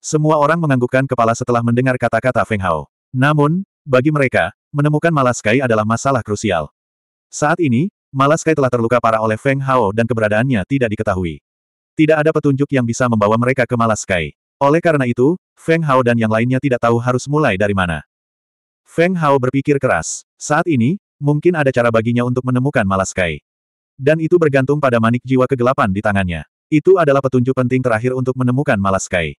Semua orang menganggukkan kepala setelah mendengar kata-kata Feng Hao. Namun, bagi mereka, menemukan Malaskai adalah masalah krusial. Saat ini, Malaskai telah terluka parah oleh Feng Hao dan keberadaannya tidak diketahui. Tidak ada petunjuk yang bisa membawa mereka ke Malaskai. Oleh karena itu, Feng Hao dan yang lainnya tidak tahu harus mulai dari mana. Feng Hao berpikir keras. Saat ini, mungkin ada cara baginya untuk menemukan Malaskai. Dan itu bergantung pada manik jiwa kegelapan di tangannya. Itu adalah petunjuk penting terakhir untuk menemukan Malaskai.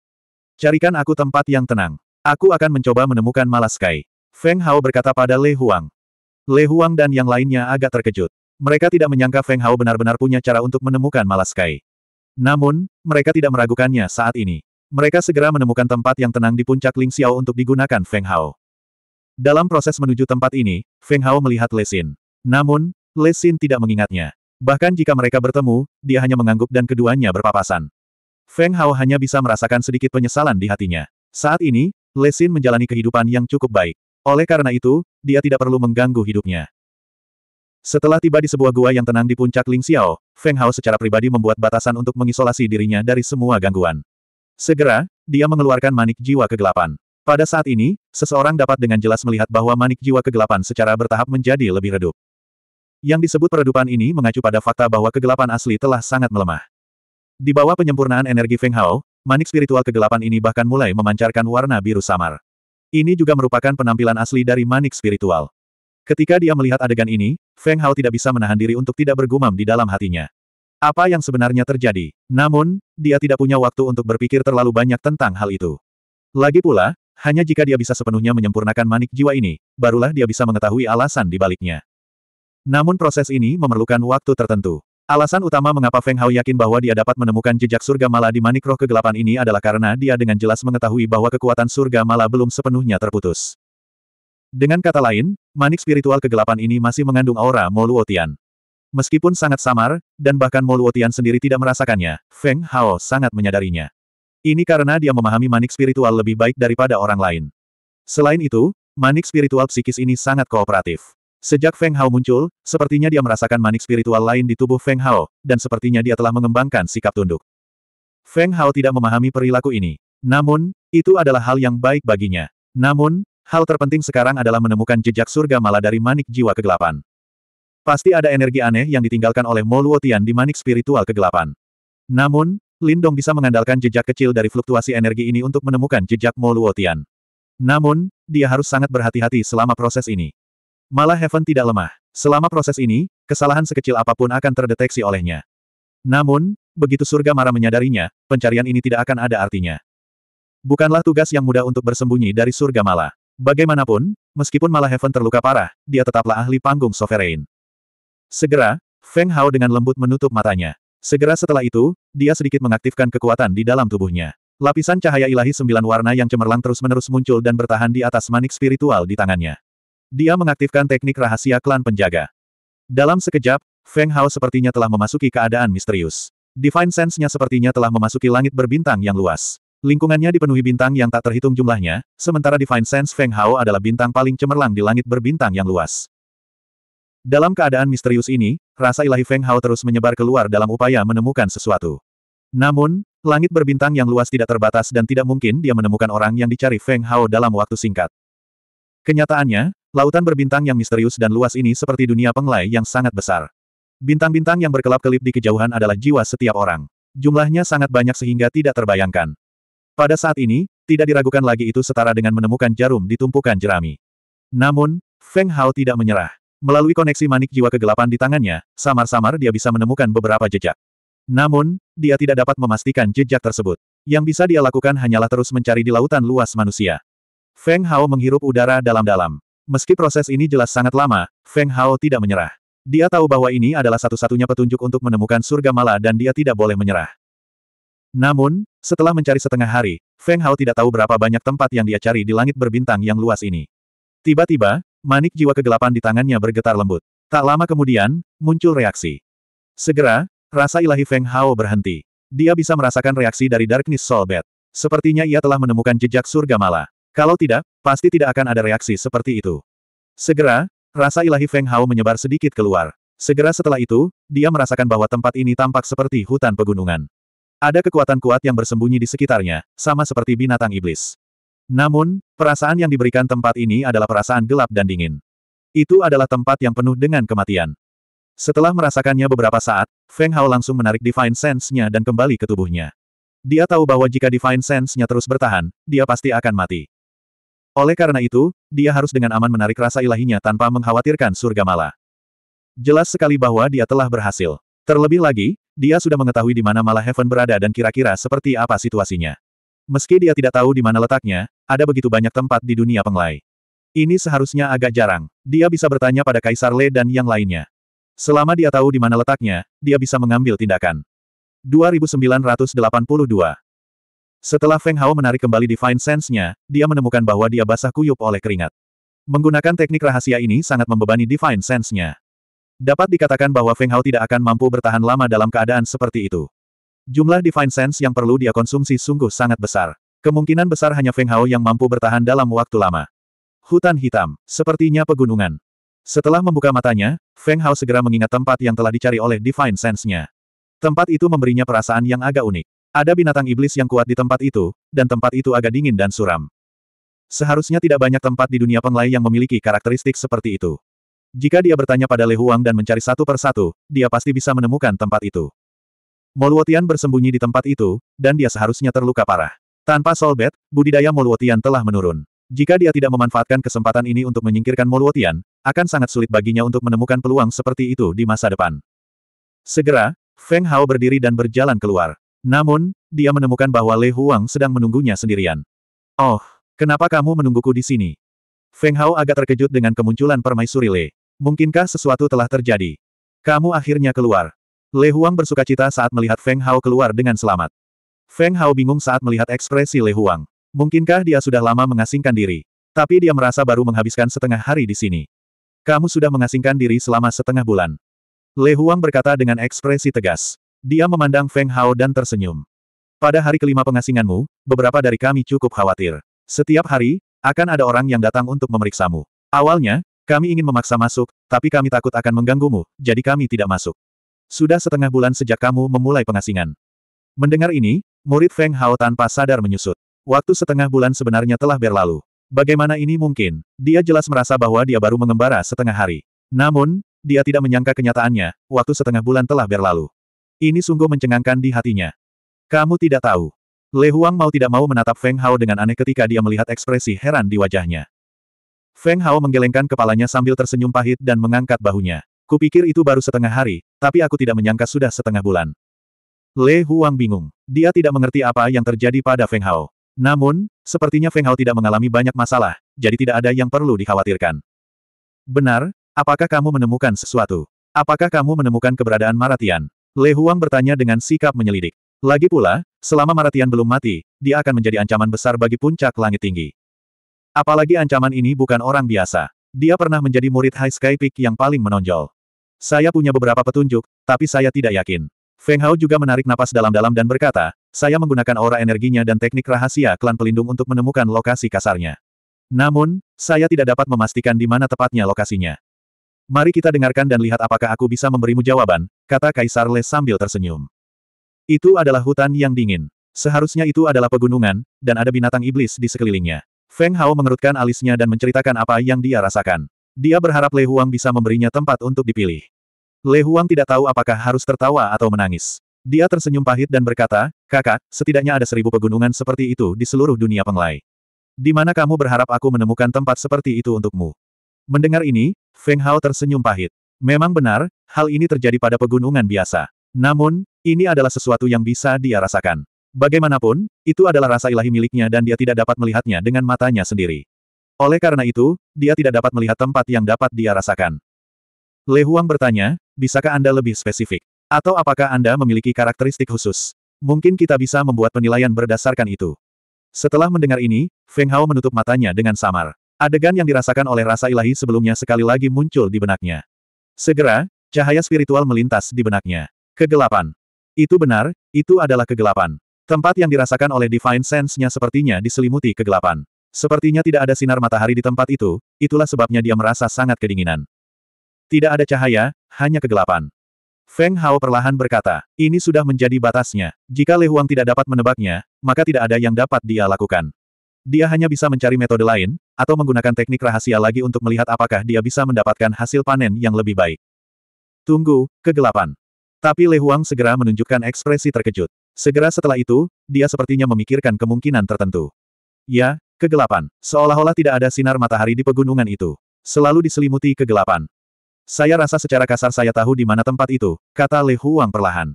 Carikan aku tempat yang tenang. Aku akan mencoba menemukan Malaskai. Feng Hao berkata pada Le Huang. Le Huang dan yang lainnya agak terkejut. Mereka tidak menyangka Feng Hao benar-benar punya cara untuk menemukan Malaskai. Namun, mereka tidak meragukannya saat ini. Mereka segera menemukan tempat yang tenang di puncak Ling Xiao untuk digunakan Feng Hao. Dalam proses menuju tempat ini, Feng Hao melihat Le Lesin. Namun, Le Lesin tidak mengingatnya. Bahkan jika mereka bertemu, dia hanya mengangguk dan keduanya berpapasan. Feng Hao hanya bisa merasakan sedikit penyesalan di hatinya. Saat ini, Lesin menjalani kehidupan yang cukup baik. Oleh karena itu, dia tidak perlu mengganggu hidupnya. Setelah tiba di sebuah gua yang tenang di puncak Ling Xiao, Feng Hao secara pribadi membuat batasan untuk mengisolasi dirinya dari semua gangguan. Segera, dia mengeluarkan manik jiwa kegelapan. Pada saat ini, seseorang dapat dengan jelas melihat bahwa manik jiwa kegelapan secara bertahap menjadi lebih redup. Yang disebut peredupan ini mengacu pada fakta bahwa kegelapan asli telah sangat melemah. Di bawah penyempurnaan energi Feng Hao, manik spiritual kegelapan ini bahkan mulai memancarkan warna biru samar. Ini juga merupakan penampilan asli dari manik spiritual. Ketika dia melihat adegan ini, Feng Hao tidak bisa menahan diri untuk tidak bergumam di dalam hatinya. Apa yang sebenarnya terjadi? Namun, dia tidak punya waktu untuk berpikir terlalu banyak tentang hal itu. Lagi pula, hanya jika dia bisa sepenuhnya menyempurnakan manik jiwa ini, barulah dia bisa mengetahui alasan di baliknya. Namun proses ini memerlukan waktu tertentu. Alasan utama mengapa Feng Hao yakin bahwa dia dapat menemukan jejak surga mala di manik roh kegelapan ini adalah karena dia dengan jelas mengetahui bahwa kekuatan surga mala belum sepenuhnya terputus. Dengan kata lain, manik spiritual kegelapan ini masih mengandung aura Moluotian. Meskipun sangat samar, dan bahkan Moluotian sendiri tidak merasakannya, Feng Hao sangat menyadarinya. Ini karena dia memahami manik spiritual lebih baik daripada orang lain. Selain itu, manik spiritual psikis ini sangat kooperatif. Sejak Feng Hao muncul, sepertinya dia merasakan manik spiritual lain di tubuh Feng Hao, dan sepertinya dia telah mengembangkan sikap tunduk. Feng Hao tidak memahami perilaku ini. Namun, itu adalah hal yang baik baginya. Namun, hal terpenting sekarang adalah menemukan jejak surga malah dari manik jiwa kegelapan. Pasti ada energi aneh yang ditinggalkan oleh Mo Luotian di manik spiritual kegelapan. Namun, Lin Dong bisa mengandalkan jejak kecil dari fluktuasi energi ini untuk menemukan jejak Mo Luotian. Namun, dia harus sangat berhati-hati selama proses ini. Malah Heaven tidak lemah. Selama proses ini, kesalahan sekecil apapun akan terdeteksi olehnya. Namun, begitu surga marah menyadarinya, pencarian ini tidak akan ada artinya. Bukanlah tugas yang mudah untuk bersembunyi dari surga Malah. Bagaimanapun, meskipun malah Heaven terluka parah, dia tetaplah ahli panggung sovereign. Segera, Feng Hao dengan lembut menutup matanya. Segera setelah itu, dia sedikit mengaktifkan kekuatan di dalam tubuhnya. Lapisan cahaya ilahi sembilan warna yang cemerlang terus-menerus muncul dan bertahan di atas manik spiritual di tangannya. Dia mengaktifkan teknik rahasia klan penjaga. Dalam sekejap, Feng Hao sepertinya telah memasuki keadaan misterius. Divine Sense-nya sepertinya telah memasuki langit berbintang yang luas. Lingkungannya dipenuhi bintang yang tak terhitung jumlahnya, sementara Divine Sense Feng Hao adalah bintang paling cemerlang di langit berbintang yang luas. Dalam keadaan misterius ini, rasa ilahi Feng Hao terus menyebar keluar dalam upaya menemukan sesuatu. Namun, langit berbintang yang luas tidak terbatas dan tidak mungkin dia menemukan orang yang dicari Feng Hao dalam waktu singkat. Kenyataannya, Lautan berbintang yang misterius dan luas ini seperti dunia penglai yang sangat besar. Bintang-bintang yang berkelap-kelip di kejauhan adalah jiwa setiap orang. Jumlahnya sangat banyak sehingga tidak terbayangkan. Pada saat ini, tidak diragukan lagi itu setara dengan menemukan jarum di tumpukan jerami. Namun, Feng Hao tidak menyerah. Melalui koneksi manik jiwa kegelapan di tangannya, samar-samar dia bisa menemukan beberapa jejak. Namun, dia tidak dapat memastikan jejak tersebut. Yang bisa dia lakukan hanyalah terus mencari di lautan luas manusia. Feng Hao menghirup udara dalam-dalam. Meski proses ini jelas sangat lama, Feng Hao tidak menyerah. Dia tahu bahwa ini adalah satu-satunya petunjuk untuk menemukan surga mala dan dia tidak boleh menyerah. Namun, setelah mencari setengah hari, Feng Hao tidak tahu berapa banyak tempat yang dia cari di langit berbintang yang luas ini. Tiba-tiba, manik jiwa kegelapan di tangannya bergetar lembut. Tak lama kemudian, muncul reaksi. Segera, rasa ilahi Feng Hao berhenti. Dia bisa merasakan reaksi dari Darkness Soul Bed. Sepertinya ia telah menemukan jejak surga mala. Kalau tidak, pasti tidak akan ada reaksi seperti itu. Segera, rasa ilahi Feng Hao menyebar sedikit keluar. Segera setelah itu, dia merasakan bahwa tempat ini tampak seperti hutan pegunungan. Ada kekuatan kuat yang bersembunyi di sekitarnya, sama seperti binatang iblis. Namun, perasaan yang diberikan tempat ini adalah perasaan gelap dan dingin. Itu adalah tempat yang penuh dengan kematian. Setelah merasakannya beberapa saat, Feng Hao langsung menarik Divine Sense-nya dan kembali ke tubuhnya. Dia tahu bahwa jika Divine Sense-nya terus bertahan, dia pasti akan mati. Oleh karena itu, dia harus dengan aman menarik rasa ilahinya tanpa mengkhawatirkan surga mala. Jelas sekali bahwa dia telah berhasil. Terlebih lagi, dia sudah mengetahui di mana Mala Heaven berada dan kira-kira seperti apa situasinya. Meski dia tidak tahu di mana letaknya, ada begitu banyak tempat di dunia penglai. Ini seharusnya agak jarang. Dia bisa bertanya pada Kaisar Le dan yang lainnya. Selama dia tahu di mana letaknya, dia bisa mengambil tindakan. 2982 setelah Feng Hao menarik kembali Divine Sense-nya, dia menemukan bahwa dia basah kuyup oleh keringat. Menggunakan teknik rahasia ini sangat membebani Divine Sense-nya. Dapat dikatakan bahwa Feng Hao tidak akan mampu bertahan lama dalam keadaan seperti itu. Jumlah Divine Sense yang perlu dia konsumsi sungguh sangat besar. Kemungkinan besar hanya Feng Hao yang mampu bertahan dalam waktu lama. Hutan hitam, sepertinya pegunungan. Setelah membuka matanya, Feng Hao segera mengingat tempat yang telah dicari oleh Divine Sense-nya. Tempat itu memberinya perasaan yang agak unik. Ada binatang iblis yang kuat di tempat itu, dan tempat itu agak dingin dan suram. Seharusnya tidak banyak tempat di dunia Penglai yang memiliki karakteristik seperti itu. Jika dia bertanya pada Le Huang dan mencari satu persatu, dia pasti bisa menemukan tempat itu. Moluotian bersembunyi di tempat itu, dan dia seharusnya terluka parah. Tanpa Solbet, budidaya Moluotian telah menurun. Jika dia tidak memanfaatkan kesempatan ini untuk menyingkirkan Moluotian, akan sangat sulit baginya untuk menemukan peluang seperti itu di masa depan. Segera, Feng Hao berdiri dan berjalan keluar. Namun, dia menemukan bahwa Le Huang sedang menunggunya sendirian. Oh, kenapa kamu menungguku di sini? Feng Hao agak terkejut dengan kemunculan permaisuri Le. Mungkinkah sesuatu telah terjadi? Kamu akhirnya keluar. Le Huang bersuka cita saat melihat Feng Hao keluar dengan selamat. Feng Hao bingung saat melihat ekspresi Le Huang. Mungkinkah dia sudah lama mengasingkan diri? Tapi dia merasa baru menghabiskan setengah hari di sini. Kamu sudah mengasingkan diri selama setengah bulan. Le Huang berkata dengan ekspresi tegas. Dia memandang Feng Hao dan tersenyum. Pada hari kelima pengasinganmu, beberapa dari kami cukup khawatir. Setiap hari, akan ada orang yang datang untuk memeriksamu. Awalnya, kami ingin memaksa masuk, tapi kami takut akan mengganggumu, jadi kami tidak masuk. Sudah setengah bulan sejak kamu memulai pengasingan. Mendengar ini, murid Feng Hao tanpa sadar menyusut. Waktu setengah bulan sebenarnya telah berlalu. Bagaimana ini mungkin? Dia jelas merasa bahwa dia baru mengembara setengah hari. Namun, dia tidak menyangka kenyataannya, waktu setengah bulan telah berlalu. Ini sungguh mencengangkan di hatinya. Kamu tidak tahu. Le Huang mau tidak mau menatap Feng Hao dengan aneh ketika dia melihat ekspresi heran di wajahnya. Feng Hao menggelengkan kepalanya sambil tersenyum pahit dan mengangkat bahunya. Kupikir itu baru setengah hari, tapi aku tidak menyangka sudah setengah bulan. Le Huang bingung. Dia tidak mengerti apa yang terjadi pada Feng Hao. Namun, sepertinya Feng Hao tidak mengalami banyak masalah, jadi tidak ada yang perlu dikhawatirkan. Benar, apakah kamu menemukan sesuatu? Apakah kamu menemukan keberadaan Maratian? Le Huang bertanya dengan sikap menyelidik. Lagi pula, selama Maratian belum mati, dia akan menjadi ancaman besar bagi puncak langit tinggi. Apalagi ancaman ini bukan orang biasa. Dia pernah menjadi murid High Sky Peak yang paling menonjol. Saya punya beberapa petunjuk, tapi saya tidak yakin. Feng Hao juga menarik napas dalam-dalam dan berkata, saya menggunakan aura energinya dan teknik rahasia klan pelindung untuk menemukan lokasi kasarnya. Namun, saya tidak dapat memastikan di mana tepatnya lokasinya. Mari kita dengarkan dan lihat apakah aku bisa memberimu jawaban, kata Kaisar Les sambil tersenyum. Itu adalah hutan yang dingin. Seharusnya itu adalah pegunungan, dan ada binatang iblis di sekelilingnya. Feng Hao mengerutkan alisnya dan menceritakan apa yang dia rasakan. Dia berharap Le Huang bisa memberinya tempat untuk dipilih. Le Huang tidak tahu apakah harus tertawa atau menangis. Dia tersenyum pahit dan berkata, kakak, setidaknya ada seribu pegunungan seperti itu di seluruh dunia penglai. Di mana kamu berharap aku menemukan tempat seperti itu untukmu? Mendengar ini, Feng Hao tersenyum pahit. Memang benar, hal ini terjadi pada pegunungan biasa. Namun, ini adalah sesuatu yang bisa dia rasakan. Bagaimanapun, itu adalah rasa ilahi miliknya dan dia tidak dapat melihatnya dengan matanya sendiri. Oleh karena itu, dia tidak dapat melihat tempat yang dapat dia rasakan. Le Huang bertanya, bisakah Anda lebih spesifik? Atau apakah Anda memiliki karakteristik khusus? Mungkin kita bisa membuat penilaian berdasarkan itu. Setelah mendengar ini, Feng Hao menutup matanya dengan samar. Adegan yang dirasakan oleh rasa ilahi sebelumnya sekali lagi muncul di benaknya. Segera, cahaya spiritual melintas di benaknya. Kegelapan. Itu benar, itu adalah kegelapan. Tempat yang dirasakan oleh Divine Sense-nya sepertinya diselimuti kegelapan. Sepertinya tidak ada sinar matahari di tempat itu, itulah sebabnya dia merasa sangat kedinginan. Tidak ada cahaya, hanya kegelapan. Feng Hao perlahan berkata, ini sudah menjadi batasnya. Jika Le Huang tidak dapat menebaknya, maka tidak ada yang dapat dia lakukan. Dia hanya bisa mencari metode lain, atau menggunakan teknik rahasia lagi untuk melihat apakah dia bisa mendapatkan hasil panen yang lebih baik. Tunggu, kegelapan. Tapi Le Huang segera menunjukkan ekspresi terkejut. Segera setelah itu, dia sepertinya memikirkan kemungkinan tertentu. Ya, kegelapan. Seolah-olah tidak ada sinar matahari di pegunungan itu. Selalu diselimuti kegelapan. Saya rasa secara kasar saya tahu di mana tempat itu, kata Le Huang perlahan.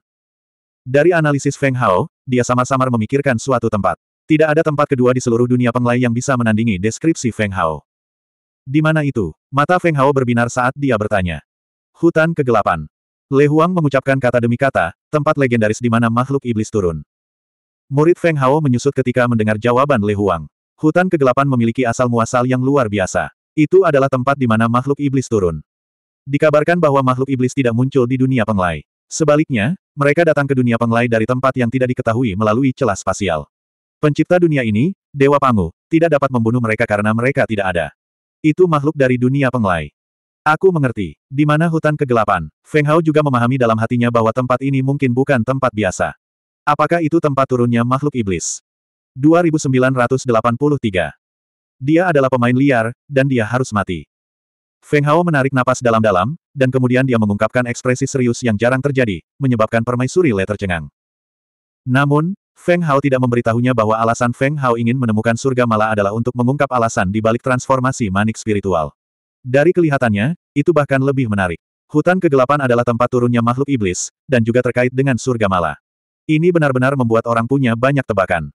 Dari analisis Feng Hao, dia samar-samar memikirkan suatu tempat. Tidak ada tempat kedua di seluruh dunia penglai yang bisa menandingi deskripsi Feng Hao. Di mana itu? Mata Feng Hao berbinar saat dia bertanya. Hutan kegelapan. Le Huang mengucapkan kata demi kata, tempat legendaris di mana makhluk iblis turun. Murid Feng Hao menyusut ketika mendengar jawaban Le Huang. Hutan kegelapan memiliki asal-muasal yang luar biasa. Itu adalah tempat di mana makhluk iblis turun. Dikabarkan bahwa makhluk iblis tidak muncul di dunia penglai. Sebaliknya, mereka datang ke dunia penglai dari tempat yang tidak diketahui melalui celah spasial. Pencipta dunia ini, Dewa Pangu, tidak dapat membunuh mereka karena mereka tidak ada. Itu makhluk dari dunia penglai. Aku mengerti. Di mana hutan kegelapan, Feng Hao juga memahami dalam hatinya bahwa tempat ini mungkin bukan tempat biasa. Apakah itu tempat turunnya makhluk iblis? 2983. Dia adalah pemain liar, dan dia harus mati. Feng Hao menarik napas dalam-dalam, dan kemudian dia mengungkapkan ekspresi serius yang jarang terjadi, menyebabkan permaisuri Le tercengang. Namun, Feng Hao tidak memberitahunya bahwa alasan Feng Hao ingin menemukan surga malah adalah untuk mengungkap alasan di balik transformasi manik spiritual. Dari kelihatannya, itu bahkan lebih menarik. Hutan kegelapan adalah tempat turunnya makhluk iblis, dan juga terkait dengan surga mala. Ini benar-benar membuat orang punya banyak tebakan.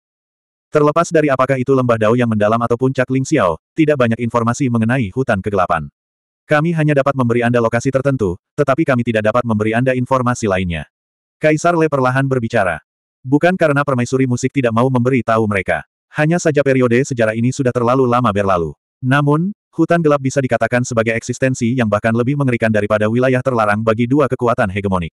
Terlepas dari apakah itu lembah dao yang mendalam atau puncak Ling Xiao, tidak banyak informasi mengenai hutan kegelapan. Kami hanya dapat memberi Anda lokasi tertentu, tetapi kami tidak dapat memberi Anda informasi lainnya. Kaisar Le perlahan berbicara. Bukan karena permaisuri musik tidak mau memberi tahu mereka. Hanya saja periode sejarah ini sudah terlalu lama berlalu. Namun, hutan gelap bisa dikatakan sebagai eksistensi yang bahkan lebih mengerikan daripada wilayah terlarang bagi dua kekuatan hegemonik.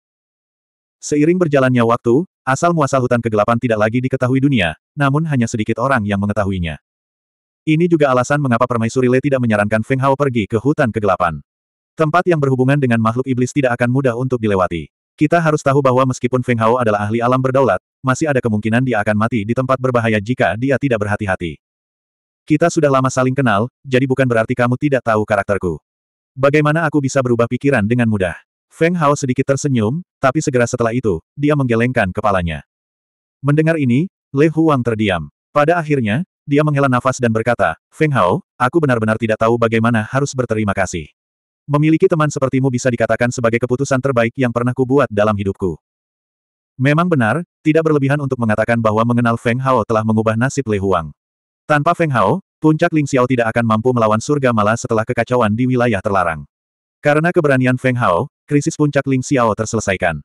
Seiring berjalannya waktu, asal-muasal hutan kegelapan tidak lagi diketahui dunia, namun hanya sedikit orang yang mengetahuinya. Ini juga alasan mengapa Permaisuri Le tidak menyarankan Feng Hao pergi ke hutan kegelapan. Tempat yang berhubungan dengan makhluk iblis tidak akan mudah untuk dilewati. Kita harus tahu bahwa meskipun Feng Hao adalah ahli alam berdaulat, masih ada kemungkinan dia akan mati di tempat berbahaya jika dia tidak berhati-hati. Kita sudah lama saling kenal, jadi bukan berarti kamu tidak tahu karakterku. Bagaimana aku bisa berubah pikiran dengan mudah? Feng Hao sedikit tersenyum, tapi segera setelah itu, dia menggelengkan kepalanya. Mendengar ini, Le Huang terdiam. Pada akhirnya, dia menghela nafas dan berkata, Feng Hao, aku benar-benar tidak tahu bagaimana harus berterima kasih. Memiliki teman sepertimu bisa dikatakan sebagai keputusan terbaik yang pernah kubuat dalam hidupku. Memang benar, tidak berlebihan untuk mengatakan bahwa mengenal Feng Hao telah mengubah nasib Lei Huang. Tanpa Feng Hao, puncak Ling Xiao tidak akan mampu melawan surga malah setelah kekacauan di wilayah terlarang. Karena keberanian Feng Hao, krisis puncak Ling Xiao terselesaikan.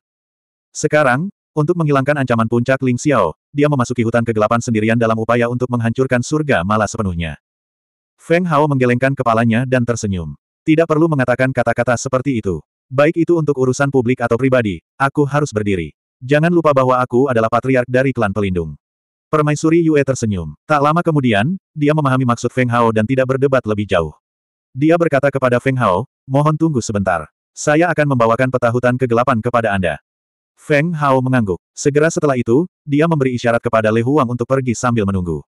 Sekarang, untuk menghilangkan ancaman puncak Ling Xiao, dia memasuki hutan kegelapan sendirian dalam upaya untuk menghancurkan surga malah sepenuhnya. Feng Hao menggelengkan kepalanya dan tersenyum. Tidak perlu mengatakan kata-kata seperti itu. Baik itu untuk urusan publik atau pribadi, aku harus berdiri. Jangan lupa bahwa aku adalah patriark dari klan pelindung. Permaisuri Yue tersenyum. Tak lama kemudian, dia memahami maksud Feng Hao dan tidak berdebat lebih jauh. Dia berkata kepada Feng Hao, mohon tunggu sebentar. Saya akan membawakan peta hutan kegelapan kepada Anda. Feng Hao mengangguk. Segera setelah itu, dia memberi isyarat kepada Le Huang untuk pergi sambil menunggu.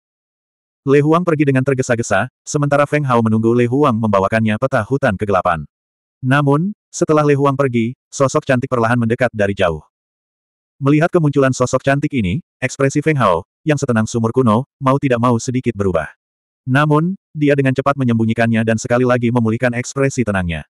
Le Huang pergi dengan tergesa-gesa, sementara Feng Hao menunggu Le Huang membawakannya peta hutan kegelapan. Namun, setelah Le Huang pergi, sosok cantik perlahan mendekat dari jauh. Melihat kemunculan sosok cantik ini, ekspresi Feng Hao, yang setenang sumur kuno, mau tidak mau sedikit berubah. Namun, dia dengan cepat menyembunyikannya dan sekali lagi memulihkan ekspresi tenangnya.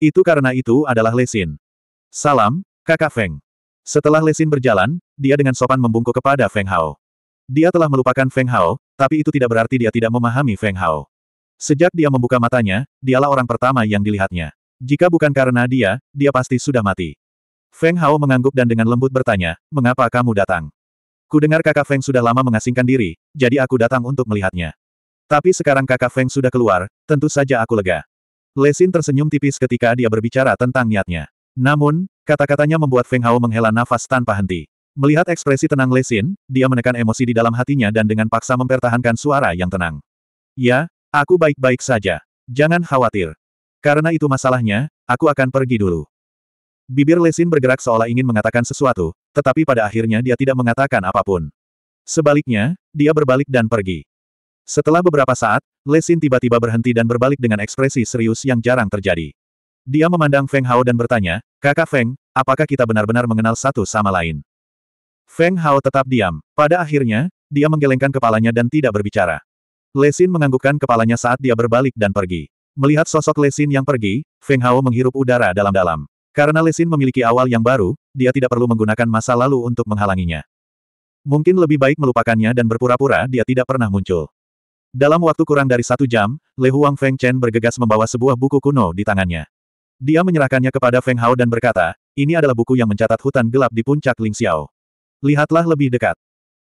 Itu karena itu adalah Lesin. Salam, kakak Feng. Setelah Lesin berjalan, dia dengan sopan membungkuk kepada Feng Hao. Dia telah melupakan Feng Hao, tapi itu tidak berarti dia tidak memahami Feng Hao. Sejak dia membuka matanya, dialah orang pertama yang dilihatnya. Jika bukan karena dia, dia pasti sudah mati. Feng Hao mengangguk dan dengan lembut bertanya, mengapa kamu datang? Kudengar kakak Feng sudah lama mengasingkan diri, jadi aku datang untuk melihatnya. Tapi sekarang kakak Feng sudah keluar, tentu saja aku lega. Lesin tersenyum tipis ketika dia berbicara tentang niatnya. Namun, kata-katanya membuat Feng Hao menghela nafas tanpa henti. Melihat ekspresi tenang Lesin, dia menekan emosi di dalam hatinya dan dengan paksa mempertahankan suara yang tenang. Ya, aku baik-baik saja. Jangan khawatir. Karena itu masalahnya, aku akan pergi dulu. Bibir Lesin bergerak seolah ingin mengatakan sesuatu, tetapi pada akhirnya dia tidak mengatakan apapun. Sebaliknya, dia berbalik dan pergi. Setelah beberapa saat, Lesin tiba-tiba berhenti dan berbalik dengan ekspresi serius yang jarang terjadi. Dia memandang Feng Hao dan bertanya, Kakak Feng, apakah kita benar-benar mengenal satu sama lain? Feng Hao tetap diam. Pada akhirnya, dia menggelengkan kepalanya dan tidak berbicara. Lesin menganggukkan kepalanya saat dia berbalik dan pergi. Melihat sosok Lesin yang pergi, Feng Hao menghirup udara dalam-dalam. Karena Lesin memiliki awal yang baru, dia tidak perlu menggunakan masa lalu untuk menghalanginya. Mungkin lebih baik melupakannya dan berpura-pura dia tidak pernah muncul. Dalam waktu kurang dari satu jam, Le Huang Feng Chen bergegas membawa sebuah buku kuno di tangannya. Dia menyerahkannya kepada Feng Hao dan berkata, ini adalah buku yang mencatat hutan gelap di puncak Ling Xiao. Lihatlah lebih dekat.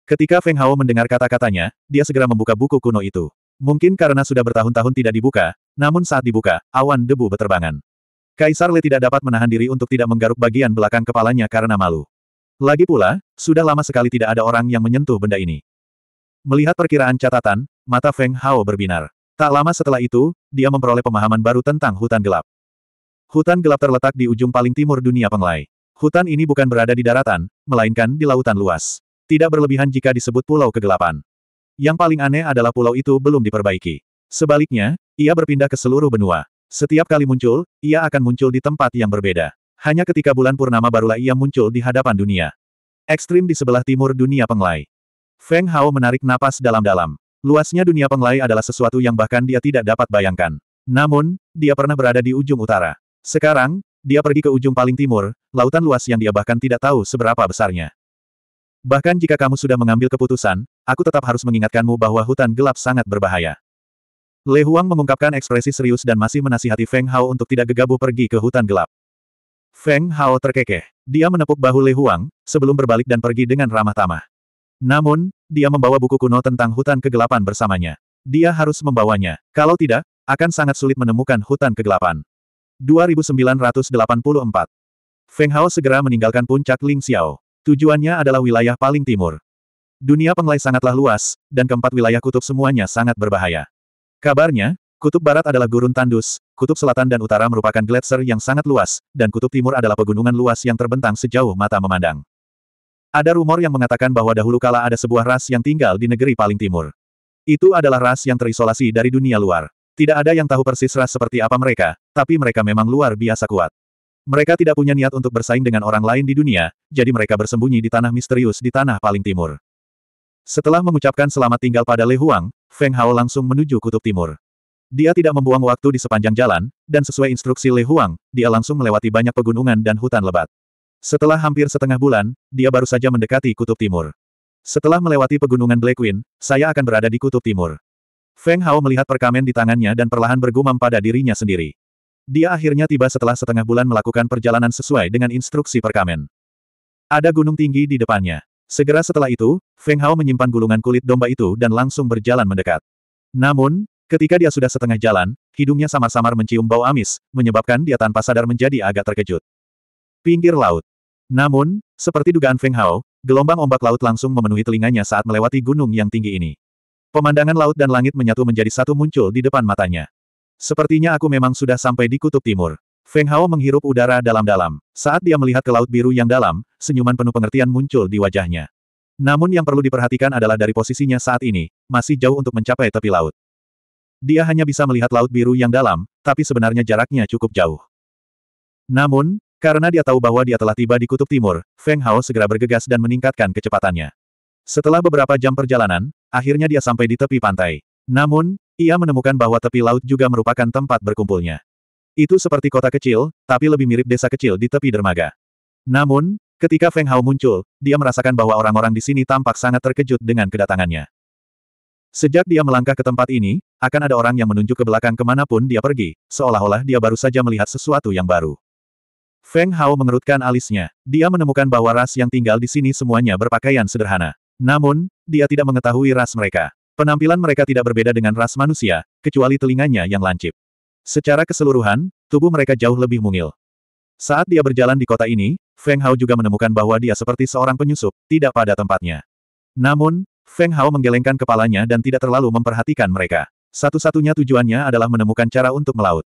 Ketika Feng Hao mendengar kata-katanya, dia segera membuka buku kuno itu. Mungkin karena sudah bertahun-tahun tidak dibuka, namun saat dibuka, awan debu berterbangan. Kaisar Le tidak dapat menahan diri untuk tidak menggaruk bagian belakang kepalanya karena malu. Lagi pula, sudah lama sekali tidak ada orang yang menyentuh benda ini. Melihat perkiraan catatan, mata Feng Hao berbinar. Tak lama setelah itu, dia memperoleh pemahaman baru tentang hutan gelap. Hutan gelap terletak di ujung paling timur dunia penglai. Hutan ini bukan berada di daratan, melainkan di lautan luas. Tidak berlebihan jika disebut pulau kegelapan. Yang paling aneh adalah pulau itu belum diperbaiki. Sebaliknya, ia berpindah ke seluruh benua. Setiap kali muncul, ia akan muncul di tempat yang berbeda. Hanya ketika bulan purnama barulah ia muncul di hadapan dunia. Ekstrim di sebelah timur dunia penglai. Feng Hao menarik napas dalam-dalam. Luasnya dunia penglai adalah sesuatu yang bahkan dia tidak dapat bayangkan. Namun, dia pernah berada di ujung utara. Sekarang, dia pergi ke ujung paling timur, lautan luas yang dia bahkan tidak tahu seberapa besarnya. Bahkan jika kamu sudah mengambil keputusan, aku tetap harus mengingatkanmu bahwa hutan gelap sangat berbahaya. Le Huang mengungkapkan ekspresi serius dan masih menasihati Feng Hao untuk tidak gegabah pergi ke hutan gelap. Feng Hao terkekeh. Dia menepuk bahu Le Huang, sebelum berbalik dan pergi dengan ramah tamah. Namun, dia membawa buku kuno tentang hutan kegelapan bersamanya. Dia harus membawanya. Kalau tidak, akan sangat sulit menemukan hutan kegelapan. 2984 Feng Hao segera meninggalkan puncak Ling Xiao. Tujuannya adalah wilayah paling timur. Dunia penglai sangatlah luas, dan keempat wilayah kutub semuanya sangat berbahaya. Kabarnya, kutub barat adalah gurun tandus, kutub selatan dan utara merupakan gletser yang sangat luas, dan kutub timur adalah pegunungan luas yang terbentang sejauh mata memandang. Ada rumor yang mengatakan bahwa dahulu kala ada sebuah ras yang tinggal di negeri paling timur. Itu adalah ras yang terisolasi dari dunia luar. Tidak ada yang tahu persis ras seperti apa mereka, tapi mereka memang luar biasa kuat. Mereka tidak punya niat untuk bersaing dengan orang lain di dunia, jadi mereka bersembunyi di tanah misterius di tanah paling timur. Setelah mengucapkan selamat tinggal pada Le Huang, Feng Hao langsung menuju kutub timur. Dia tidak membuang waktu di sepanjang jalan, dan sesuai instruksi Le Huang, dia langsung melewati banyak pegunungan dan hutan lebat. Setelah hampir setengah bulan, dia baru saja mendekati kutub timur. Setelah melewati pegunungan Black saya akan berada di kutub timur. Feng Hao melihat perkamen di tangannya dan perlahan bergumam pada dirinya sendiri. Dia akhirnya tiba setelah setengah bulan melakukan perjalanan sesuai dengan instruksi perkamen. Ada gunung tinggi di depannya. Segera setelah itu, Feng Hao menyimpan gulungan kulit domba itu dan langsung berjalan mendekat. Namun, ketika dia sudah setengah jalan, hidungnya samar-samar mencium bau amis, menyebabkan dia tanpa sadar menjadi agak terkejut. Pinggir laut. Namun, seperti dugaan Feng Hao, gelombang ombak laut langsung memenuhi telinganya saat melewati gunung yang tinggi ini. Pemandangan laut dan langit menyatu menjadi satu muncul di depan matanya. Sepertinya aku memang sudah sampai di kutub timur. Feng Hao menghirup udara dalam-dalam. Saat dia melihat ke laut biru yang dalam, senyuman penuh pengertian muncul di wajahnya. Namun yang perlu diperhatikan adalah dari posisinya saat ini, masih jauh untuk mencapai tepi laut. Dia hanya bisa melihat laut biru yang dalam, tapi sebenarnya jaraknya cukup jauh. Namun, karena dia tahu bahwa dia telah tiba di kutub timur, Feng Hao segera bergegas dan meningkatkan kecepatannya. Setelah beberapa jam perjalanan, akhirnya dia sampai di tepi pantai. Namun, ia menemukan bahwa tepi laut juga merupakan tempat berkumpulnya. Itu seperti kota kecil, tapi lebih mirip desa kecil di tepi dermaga. Namun, ketika Feng Hao muncul, dia merasakan bahwa orang-orang di sini tampak sangat terkejut dengan kedatangannya. Sejak dia melangkah ke tempat ini, akan ada orang yang menunjuk ke belakang kemanapun dia pergi, seolah-olah dia baru saja melihat sesuatu yang baru. Feng Hao mengerutkan alisnya. Dia menemukan bahwa ras yang tinggal di sini semuanya berpakaian sederhana. Namun, dia tidak mengetahui ras mereka. Penampilan mereka tidak berbeda dengan ras manusia, kecuali telinganya yang lancip. Secara keseluruhan, tubuh mereka jauh lebih mungil. Saat dia berjalan di kota ini, Feng Hao juga menemukan bahwa dia seperti seorang penyusup, tidak pada tempatnya. Namun, Feng Hao menggelengkan kepalanya dan tidak terlalu memperhatikan mereka. Satu-satunya tujuannya adalah menemukan cara untuk melaut.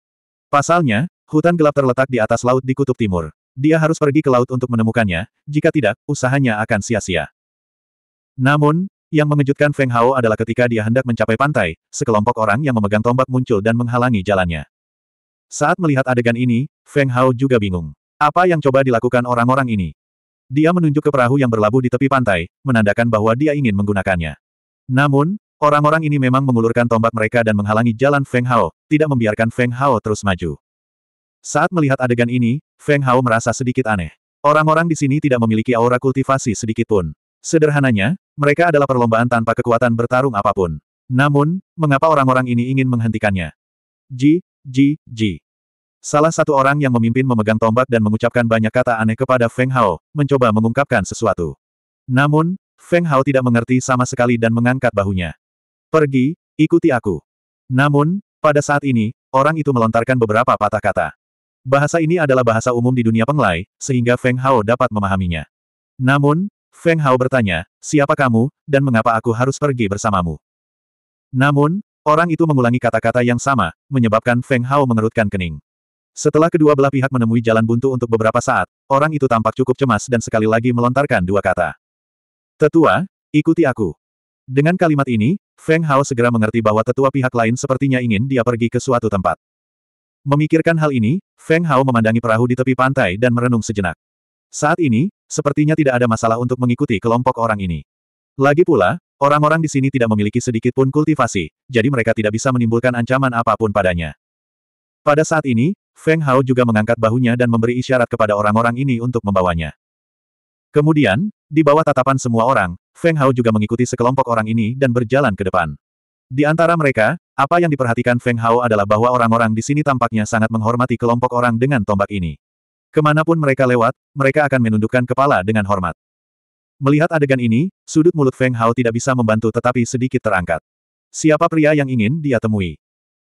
Pasalnya, hutan gelap terletak di atas laut di Kutub Timur. Dia harus pergi ke laut untuk menemukannya, jika tidak, usahanya akan sia-sia. Namun, yang mengejutkan Feng Hao adalah ketika dia hendak mencapai pantai, sekelompok orang yang memegang tombak muncul dan menghalangi jalannya. Saat melihat adegan ini, Feng Hao juga bingung. Apa yang coba dilakukan orang-orang ini? Dia menunjuk ke perahu yang berlabuh di tepi pantai, menandakan bahwa dia ingin menggunakannya. Namun, orang-orang ini memang mengulurkan tombak mereka dan menghalangi jalan Feng Hao, tidak membiarkan Feng Hao terus maju. Saat melihat adegan ini, Feng Hao merasa sedikit aneh. Orang-orang di sini tidak memiliki aura kultivasi sedikitpun. Sederhananya, mereka adalah perlombaan tanpa kekuatan bertarung apapun. Namun, mengapa orang-orang ini ingin menghentikannya? Ji, Ji, Ji. Salah satu orang yang memimpin memegang tombak dan mengucapkan banyak kata aneh kepada Feng Hao, mencoba mengungkapkan sesuatu. Namun, Feng Hao tidak mengerti sama sekali dan mengangkat bahunya. Pergi, ikuti aku. Namun, pada saat ini, orang itu melontarkan beberapa patah kata. Bahasa ini adalah bahasa umum di dunia penglai, sehingga Feng Hao dapat memahaminya. Namun, Feng Hao bertanya, siapa kamu, dan mengapa aku harus pergi bersamamu? Namun, orang itu mengulangi kata-kata yang sama, menyebabkan Feng Hao mengerutkan kening. Setelah kedua belah pihak menemui jalan buntu untuk beberapa saat, orang itu tampak cukup cemas dan sekali lagi melontarkan dua kata. Tetua, ikuti aku. Dengan kalimat ini, Feng Hao segera mengerti bahwa tetua pihak lain sepertinya ingin dia pergi ke suatu tempat. Memikirkan hal ini, Feng Hao memandangi perahu di tepi pantai dan merenung sejenak. Saat ini, sepertinya tidak ada masalah untuk mengikuti kelompok orang ini. Lagi pula, orang-orang di sini tidak memiliki sedikit pun kultivasi, jadi mereka tidak bisa menimbulkan ancaman apapun padanya. Pada saat ini, Feng Hao juga mengangkat bahunya dan memberi isyarat kepada orang-orang ini untuk membawanya. Kemudian, di bawah tatapan semua orang, Feng Hao juga mengikuti sekelompok orang ini dan berjalan ke depan. Di antara mereka, apa yang diperhatikan Feng Hao adalah bahwa orang-orang di sini tampaknya sangat menghormati kelompok orang dengan tombak ini. Kemanapun mereka lewat, mereka akan menundukkan kepala dengan hormat. Melihat adegan ini, sudut mulut Feng Hao tidak bisa membantu tetapi sedikit terangkat. Siapa pria yang ingin dia temui?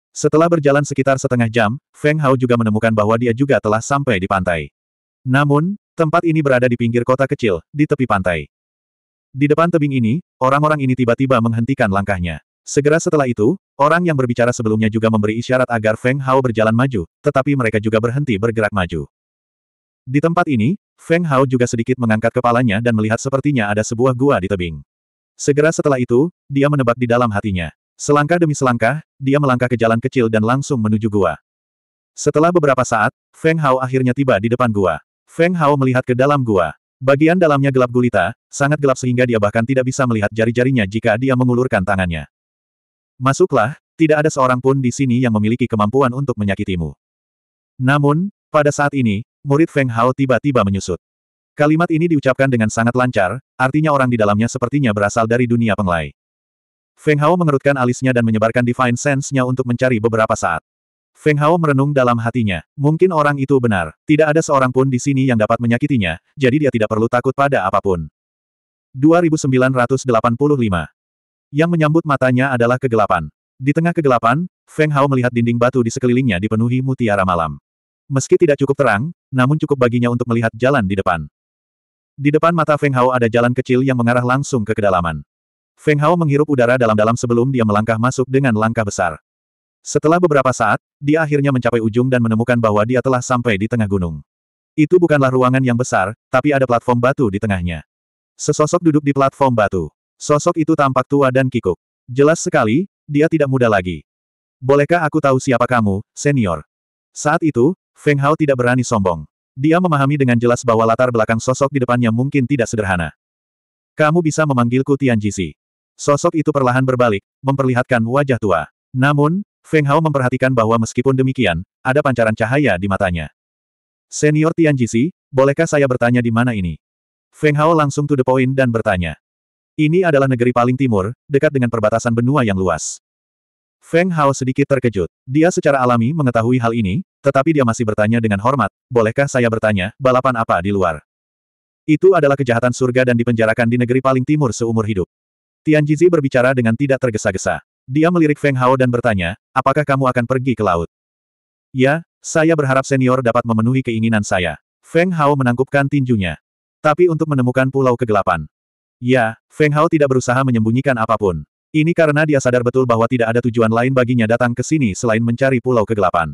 Setelah berjalan sekitar setengah jam, Feng Hao juga menemukan bahwa dia juga telah sampai di pantai. Namun, tempat ini berada di pinggir kota kecil, di tepi pantai. Di depan tebing ini, orang-orang ini tiba-tiba menghentikan langkahnya. Segera setelah itu, orang yang berbicara sebelumnya juga memberi isyarat agar Feng Hao berjalan maju, tetapi mereka juga berhenti bergerak maju. Di tempat ini, Feng Hao juga sedikit mengangkat kepalanya dan melihat sepertinya ada sebuah gua di tebing. Segera setelah itu, dia menebak di dalam hatinya. Selangkah demi selangkah, dia melangkah ke jalan kecil dan langsung menuju gua. Setelah beberapa saat, Feng Hao akhirnya tiba di depan gua. Feng Hao melihat ke dalam gua. Bagian dalamnya gelap gulita, sangat gelap sehingga dia bahkan tidak bisa melihat jari-jarinya jika dia mengulurkan tangannya. Masuklah, tidak ada seorang pun di sini yang memiliki kemampuan untuk menyakitimu. Namun, pada saat ini, murid Feng Hao tiba-tiba menyusut. Kalimat ini diucapkan dengan sangat lancar, artinya orang di dalamnya sepertinya berasal dari dunia penglai. Feng Hao mengerutkan alisnya dan menyebarkan Divine Sense-nya untuk mencari beberapa saat. Feng Hao merenung dalam hatinya, mungkin orang itu benar, tidak ada seorang pun di sini yang dapat menyakitinya, jadi dia tidak perlu takut pada apapun. 2985 Yang menyambut matanya adalah kegelapan. Di tengah kegelapan, Feng Hao melihat dinding batu di sekelilingnya dipenuhi mutiara malam. Meski tidak cukup terang, namun cukup baginya untuk melihat jalan di depan. Di depan mata Feng Hao ada jalan kecil yang mengarah langsung ke kedalaman. Feng Hao menghirup udara dalam-dalam sebelum dia melangkah masuk dengan langkah besar. Setelah beberapa saat, dia akhirnya mencapai ujung dan menemukan bahwa dia telah sampai di tengah gunung. Itu bukanlah ruangan yang besar, tapi ada platform batu di tengahnya. Sesosok duduk di platform batu. Sosok itu tampak tua dan kikuk. Jelas sekali, dia tidak muda lagi. Bolehkah aku tahu siapa kamu, senior? Saat itu, Feng Hao tidak berani sombong. Dia memahami dengan jelas bahwa latar belakang sosok di depannya mungkin tidak sederhana. Kamu bisa memanggilku Tian Jisi. Sosok itu perlahan berbalik, memperlihatkan wajah tua. Namun, Feng Hao memperhatikan bahwa meskipun demikian, ada pancaran cahaya di matanya. Senior Tian Jisi, bolehkah saya bertanya di mana ini? Feng Hao langsung to the point dan bertanya. Ini adalah negeri paling timur, dekat dengan perbatasan benua yang luas. Feng Hao sedikit terkejut. Dia secara alami mengetahui hal ini, tetapi dia masih bertanya dengan hormat, bolehkah saya bertanya, balapan apa di luar? Itu adalah kejahatan surga dan dipenjarakan di negeri paling timur seumur hidup. Tian Jizi berbicara dengan tidak tergesa-gesa. Dia melirik Feng Hao dan bertanya, apakah kamu akan pergi ke laut? Ya, saya berharap senior dapat memenuhi keinginan saya. Feng Hao menangkupkan tinjunya. Tapi untuk menemukan pulau kegelapan. Ya, Feng Hao tidak berusaha menyembunyikan apapun. Ini karena dia sadar betul bahwa tidak ada tujuan lain baginya datang ke sini selain mencari pulau kegelapan.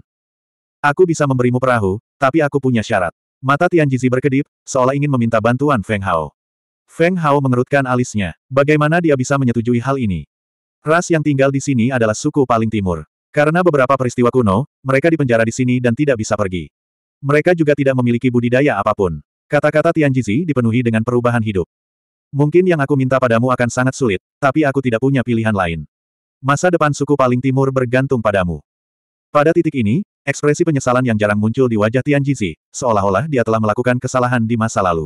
Aku bisa memberimu perahu, tapi aku punya syarat. Mata Tian Jizi berkedip, seolah ingin meminta bantuan Feng Hao. Feng Hao mengerutkan alisnya. Bagaimana dia bisa menyetujui hal ini? Ras yang tinggal di sini adalah suku paling timur. Karena beberapa peristiwa kuno, mereka dipenjara di sini dan tidak bisa pergi. Mereka juga tidak memiliki budidaya apapun. Kata-kata Tian Jizi dipenuhi dengan perubahan hidup. Mungkin yang aku minta padamu akan sangat sulit, tapi aku tidak punya pilihan lain. Masa depan suku paling timur bergantung padamu. Pada titik ini, Ekspresi penyesalan yang jarang muncul di wajah Tian Jizi, seolah-olah dia telah melakukan kesalahan di masa lalu.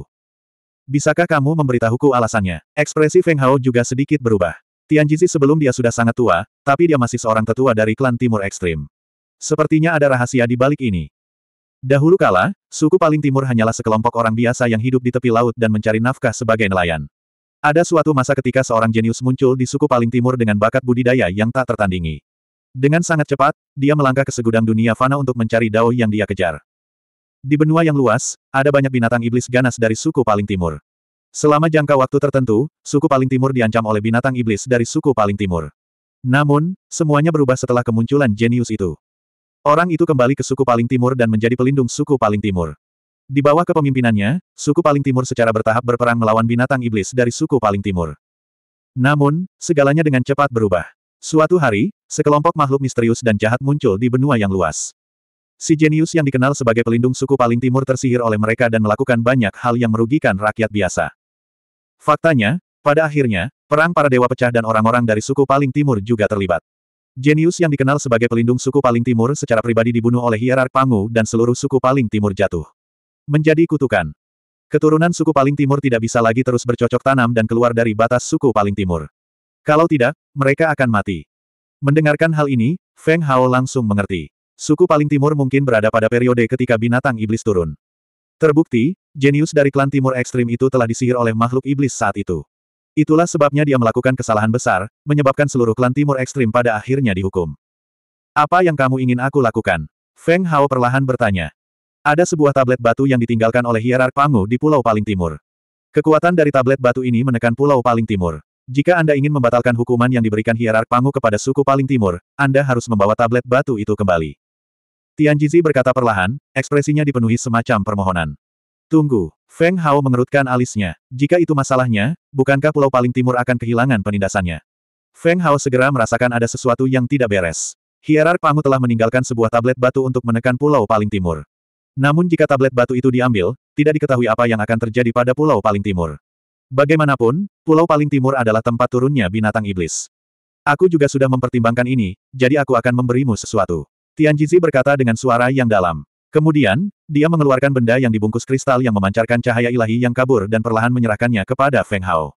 Bisakah kamu memberitahuku alasannya? Ekspresi Feng Hao juga sedikit berubah. Tian Jizi sebelum dia sudah sangat tua, tapi dia masih seorang tetua dari klan timur ekstrim. Sepertinya ada rahasia di balik ini. Dahulu kala, suku paling timur hanyalah sekelompok orang biasa yang hidup di tepi laut dan mencari nafkah sebagai nelayan. Ada suatu masa ketika seorang jenius muncul di suku paling timur dengan bakat budidaya yang tak tertandingi. Dengan sangat cepat, dia melangkah ke segudang dunia fana untuk mencari Dao yang dia kejar. Di benua yang luas, ada banyak binatang iblis ganas dari suku paling timur. Selama jangka waktu tertentu, suku paling timur diancam oleh binatang iblis dari suku paling timur. Namun, semuanya berubah setelah kemunculan jenius itu. Orang itu kembali ke suku paling timur dan menjadi pelindung suku paling timur. Di bawah kepemimpinannya, suku paling timur secara bertahap berperang melawan binatang iblis dari suku paling timur. Namun, segalanya dengan cepat berubah. Suatu hari, sekelompok makhluk misterius dan jahat muncul di benua yang luas. Si jenius yang dikenal sebagai pelindung suku paling timur tersihir oleh mereka dan melakukan banyak hal yang merugikan rakyat biasa. Faktanya, pada akhirnya, perang para dewa pecah dan orang-orang dari suku paling timur juga terlibat. Jenius yang dikenal sebagai pelindung suku paling timur secara pribadi dibunuh oleh hierark Pangu dan seluruh suku paling timur jatuh. Menjadi kutukan. Keturunan suku paling timur tidak bisa lagi terus bercocok tanam dan keluar dari batas suku paling timur. Kalau tidak, mereka akan mati. Mendengarkan hal ini, Feng Hao langsung mengerti. Suku paling timur mungkin berada pada periode ketika binatang iblis turun. Terbukti, jenius dari klan timur ekstrim itu telah disihir oleh makhluk iblis saat itu. Itulah sebabnya dia melakukan kesalahan besar, menyebabkan seluruh klan timur ekstrim pada akhirnya dihukum. Apa yang kamu ingin aku lakukan? Feng Hao perlahan bertanya. Ada sebuah tablet batu yang ditinggalkan oleh hierark Pangu di pulau paling timur. Kekuatan dari tablet batu ini menekan pulau paling timur. Jika Anda ingin membatalkan hukuman yang diberikan hierark Pangu kepada suku paling timur, Anda harus membawa tablet batu itu kembali. Tian Jizi berkata perlahan, ekspresinya dipenuhi semacam permohonan. Tunggu, Feng Hao mengerutkan alisnya. Jika itu masalahnya, bukankah pulau paling timur akan kehilangan penindasannya? Feng Hao segera merasakan ada sesuatu yang tidak beres. Hierark Pangu telah meninggalkan sebuah tablet batu untuk menekan pulau paling timur. Namun jika tablet batu itu diambil, tidak diketahui apa yang akan terjadi pada pulau paling timur. Bagaimanapun, pulau paling timur adalah tempat turunnya binatang iblis. Aku juga sudah mempertimbangkan ini, jadi aku akan memberimu sesuatu. Tian Jizi berkata dengan suara yang dalam. Kemudian, dia mengeluarkan benda yang dibungkus kristal yang memancarkan cahaya ilahi yang kabur dan perlahan menyerahkannya kepada Feng Hao.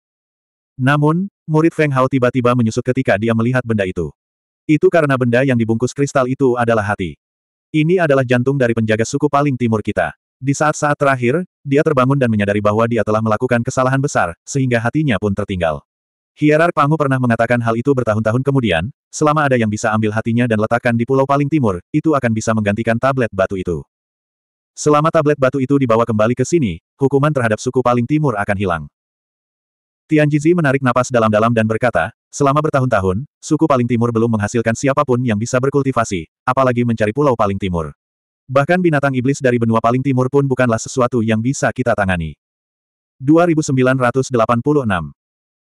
Namun, murid Feng Hao tiba-tiba menyusut ketika dia melihat benda itu. Itu karena benda yang dibungkus kristal itu adalah hati. Ini adalah jantung dari penjaga suku paling timur kita. Di saat-saat terakhir, dia terbangun dan menyadari bahwa dia telah melakukan kesalahan besar, sehingga hatinya pun tertinggal. Hierar Pangu pernah mengatakan hal itu bertahun-tahun kemudian, selama ada yang bisa ambil hatinya dan letakkan di pulau paling timur, itu akan bisa menggantikan tablet batu itu. Selama tablet batu itu dibawa kembali ke sini, hukuman terhadap suku paling timur akan hilang. Tian Tianjizi menarik napas dalam-dalam dan berkata, selama bertahun-tahun, suku paling timur belum menghasilkan siapapun yang bisa berkultivasi, apalagi mencari pulau paling timur. Bahkan binatang iblis dari benua paling timur pun bukanlah sesuatu yang bisa kita tangani. 2986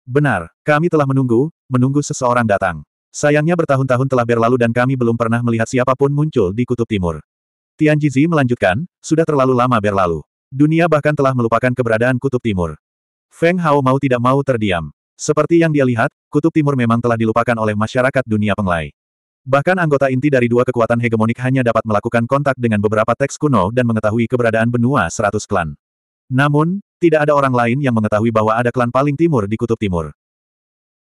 Benar, kami telah menunggu, menunggu seseorang datang. Sayangnya bertahun-tahun telah berlalu dan kami belum pernah melihat siapapun muncul di Kutub Timur. Tian Jizi melanjutkan, sudah terlalu lama berlalu. Dunia bahkan telah melupakan keberadaan Kutub Timur. Feng Hao mau tidak mau terdiam. Seperti yang dia lihat, Kutub Timur memang telah dilupakan oleh masyarakat dunia penglai. Bahkan anggota inti dari dua kekuatan hegemonik hanya dapat melakukan kontak dengan beberapa teks kuno dan mengetahui keberadaan benua seratus klan. Namun, tidak ada orang lain yang mengetahui bahwa ada klan paling timur di kutub timur.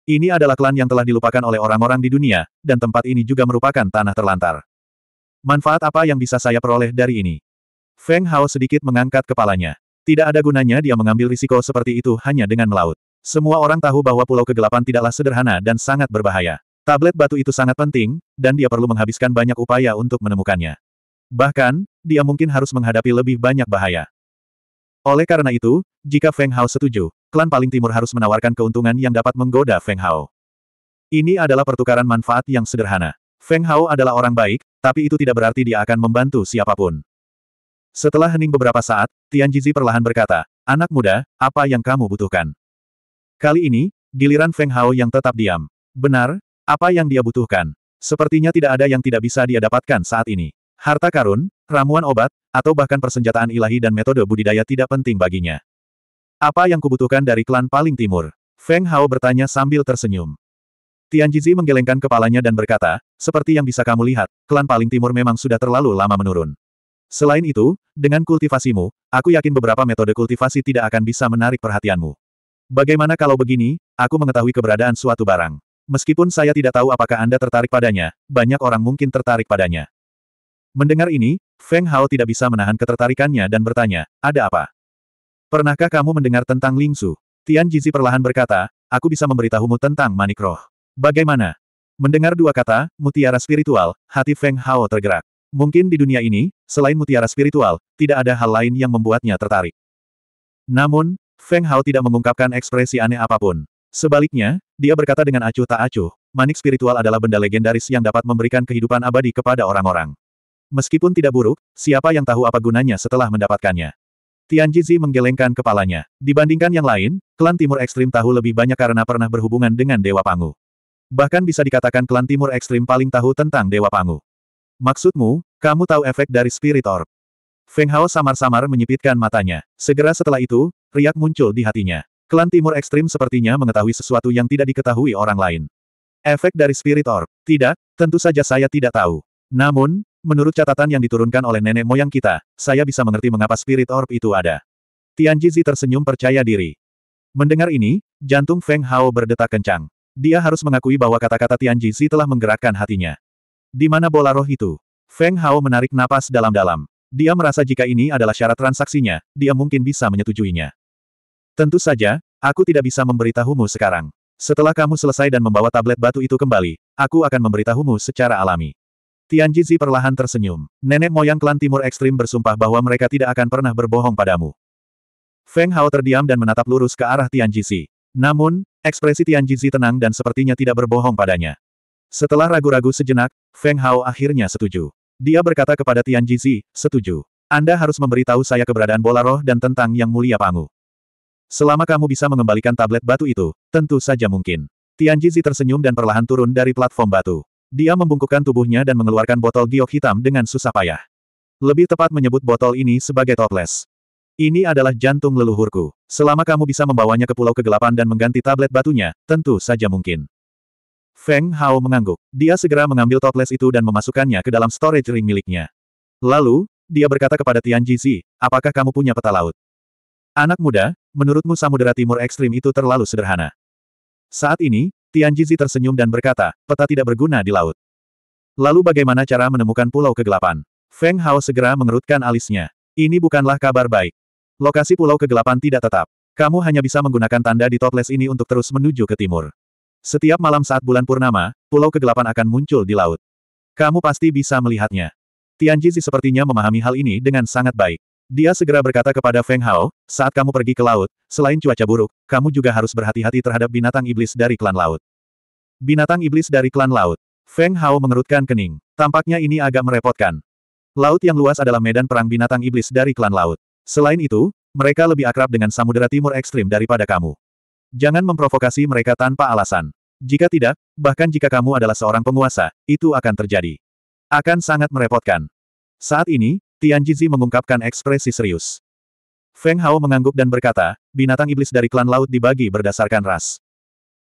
Ini adalah klan yang telah dilupakan oleh orang-orang di dunia, dan tempat ini juga merupakan tanah terlantar. Manfaat apa yang bisa saya peroleh dari ini? Feng Hao sedikit mengangkat kepalanya. Tidak ada gunanya dia mengambil risiko seperti itu hanya dengan melaut. Semua orang tahu bahwa Pulau Kegelapan tidaklah sederhana dan sangat berbahaya. Tablet batu itu sangat penting, dan dia perlu menghabiskan banyak upaya untuk menemukannya. Bahkan, dia mungkin harus menghadapi lebih banyak bahaya. Oleh karena itu, jika Feng Hao setuju, klan paling timur harus menawarkan keuntungan yang dapat menggoda Feng Hao. Ini adalah pertukaran manfaat yang sederhana. Feng Hao adalah orang baik, tapi itu tidak berarti dia akan membantu siapapun. Setelah hening beberapa saat, Tian Jizi perlahan berkata, Anak muda, apa yang kamu butuhkan? Kali ini, giliran Feng Hao yang tetap diam. Benar, apa yang dia butuhkan? Sepertinya tidak ada yang tidak bisa dia dapatkan saat ini. Harta karun, ramuan obat, atau bahkan persenjataan ilahi dan metode budidaya tidak penting baginya. Apa yang kubutuhkan dari klan paling timur? Feng Hao bertanya sambil tersenyum. Tian Jizi menggelengkan kepalanya dan berkata, seperti yang bisa kamu lihat, klan paling timur memang sudah terlalu lama menurun. Selain itu, dengan kultivasimu, aku yakin beberapa metode kultivasi tidak akan bisa menarik perhatianmu. Bagaimana kalau begini, aku mengetahui keberadaan suatu barang. Meskipun saya tidak tahu apakah Anda tertarik padanya, banyak orang mungkin tertarik padanya. Mendengar ini, Feng Hao tidak bisa menahan ketertarikannya dan bertanya, ada apa? Pernahkah kamu mendengar tentang Ling Su? Tian Jizi perlahan berkata, aku bisa memberitahumu tentang manik roh. Bagaimana? Mendengar dua kata, mutiara spiritual, hati Feng Hao tergerak. Mungkin di dunia ini, selain mutiara spiritual, tidak ada hal lain yang membuatnya tertarik. Namun, Feng Hao tidak mengungkapkan ekspresi aneh apapun. Sebaliknya, dia berkata dengan acuh tak acuh, manik spiritual adalah benda legendaris yang dapat memberikan kehidupan abadi kepada orang-orang. Meskipun tidak buruk, siapa yang tahu apa gunanya setelah mendapatkannya? Tian Jizi menggelengkan kepalanya. Dibandingkan yang lain, klan Timur Ekstrim tahu lebih banyak karena pernah berhubungan dengan Dewa Pangu. Bahkan bisa dikatakan klan Timur Ekstrim paling tahu tentang Dewa Pangu. Maksudmu, kamu tahu efek dari Spirit Orb? Feng Hao samar-samar menyipitkan matanya. Segera setelah itu, riak muncul di hatinya. Klan Timur Ekstrim sepertinya mengetahui sesuatu yang tidak diketahui orang lain. Efek dari Spirit Orb? Tidak, tentu saja saya tidak tahu. Namun, menurut catatan yang diturunkan oleh nenek moyang kita, saya bisa mengerti mengapa Spirit Orb itu ada. Tian Jizi tersenyum percaya diri. Mendengar ini, jantung Feng Hao berdetak kencang. Dia harus mengakui bahwa kata-kata Tian Jizi telah menggerakkan hatinya. Di mana bola roh itu? Feng Hao menarik napas dalam-dalam. Dia merasa jika ini adalah syarat transaksinya, dia mungkin bisa menyetujuinya. Tentu saja, aku tidak bisa memberitahumu sekarang. Setelah kamu selesai dan membawa tablet batu itu kembali, aku akan memberitahumu secara alami. Tian Jizi perlahan tersenyum. Nenek moyang klan Timur Ekstrim bersumpah bahwa mereka tidak akan pernah berbohong padamu. Feng Hao terdiam dan menatap lurus ke arah Tian Jizi. Namun, ekspresi Tian Jizi tenang dan sepertinya tidak berbohong padanya. Setelah ragu-ragu sejenak, Feng Hao akhirnya setuju. Dia berkata kepada Tian Jizi, setuju. Anda harus memberitahu saya keberadaan bola roh dan tentang Yang Mulia Pangu. Selama kamu bisa mengembalikan tablet batu itu, tentu saja mungkin. Tian Tianjizi tersenyum dan perlahan turun dari platform batu. Dia membungkukkan tubuhnya dan mengeluarkan botol giok hitam dengan susah payah. Lebih tepat menyebut botol ini sebagai toples. Ini adalah jantung leluhurku. Selama kamu bisa membawanya ke pulau kegelapan dan mengganti tablet batunya, tentu saja mungkin. Feng Hao mengangguk. Dia segera mengambil toples itu dan memasukkannya ke dalam storage ring miliknya. Lalu, dia berkata kepada Tian Jizi, apakah kamu punya peta laut? Anak muda, Menurutmu samudera timur ekstrim itu terlalu sederhana. Saat ini, Tian Tianjizi tersenyum dan berkata, peta tidak berguna di laut. Lalu bagaimana cara menemukan pulau kegelapan? Feng Hao segera mengerutkan alisnya. Ini bukanlah kabar baik. Lokasi pulau kegelapan tidak tetap. Kamu hanya bisa menggunakan tanda di toples ini untuk terus menuju ke timur. Setiap malam saat bulan purnama, pulau kegelapan akan muncul di laut. Kamu pasti bisa melihatnya. Tianjizi sepertinya memahami hal ini dengan sangat baik. Dia segera berkata kepada Feng Hao, saat kamu pergi ke laut, selain cuaca buruk, kamu juga harus berhati-hati terhadap binatang iblis dari klan laut. Binatang iblis dari klan laut. Feng Hao mengerutkan kening. Tampaknya ini agak merepotkan. Laut yang luas adalah medan perang binatang iblis dari klan laut. Selain itu, mereka lebih akrab dengan samudera timur ekstrim daripada kamu. Jangan memprovokasi mereka tanpa alasan. Jika tidak, bahkan jika kamu adalah seorang penguasa, itu akan terjadi. Akan sangat merepotkan. Saat ini, Tian Jizi mengungkapkan ekspresi serius. Feng Hao mengangguk dan berkata, binatang iblis dari klan laut dibagi berdasarkan ras.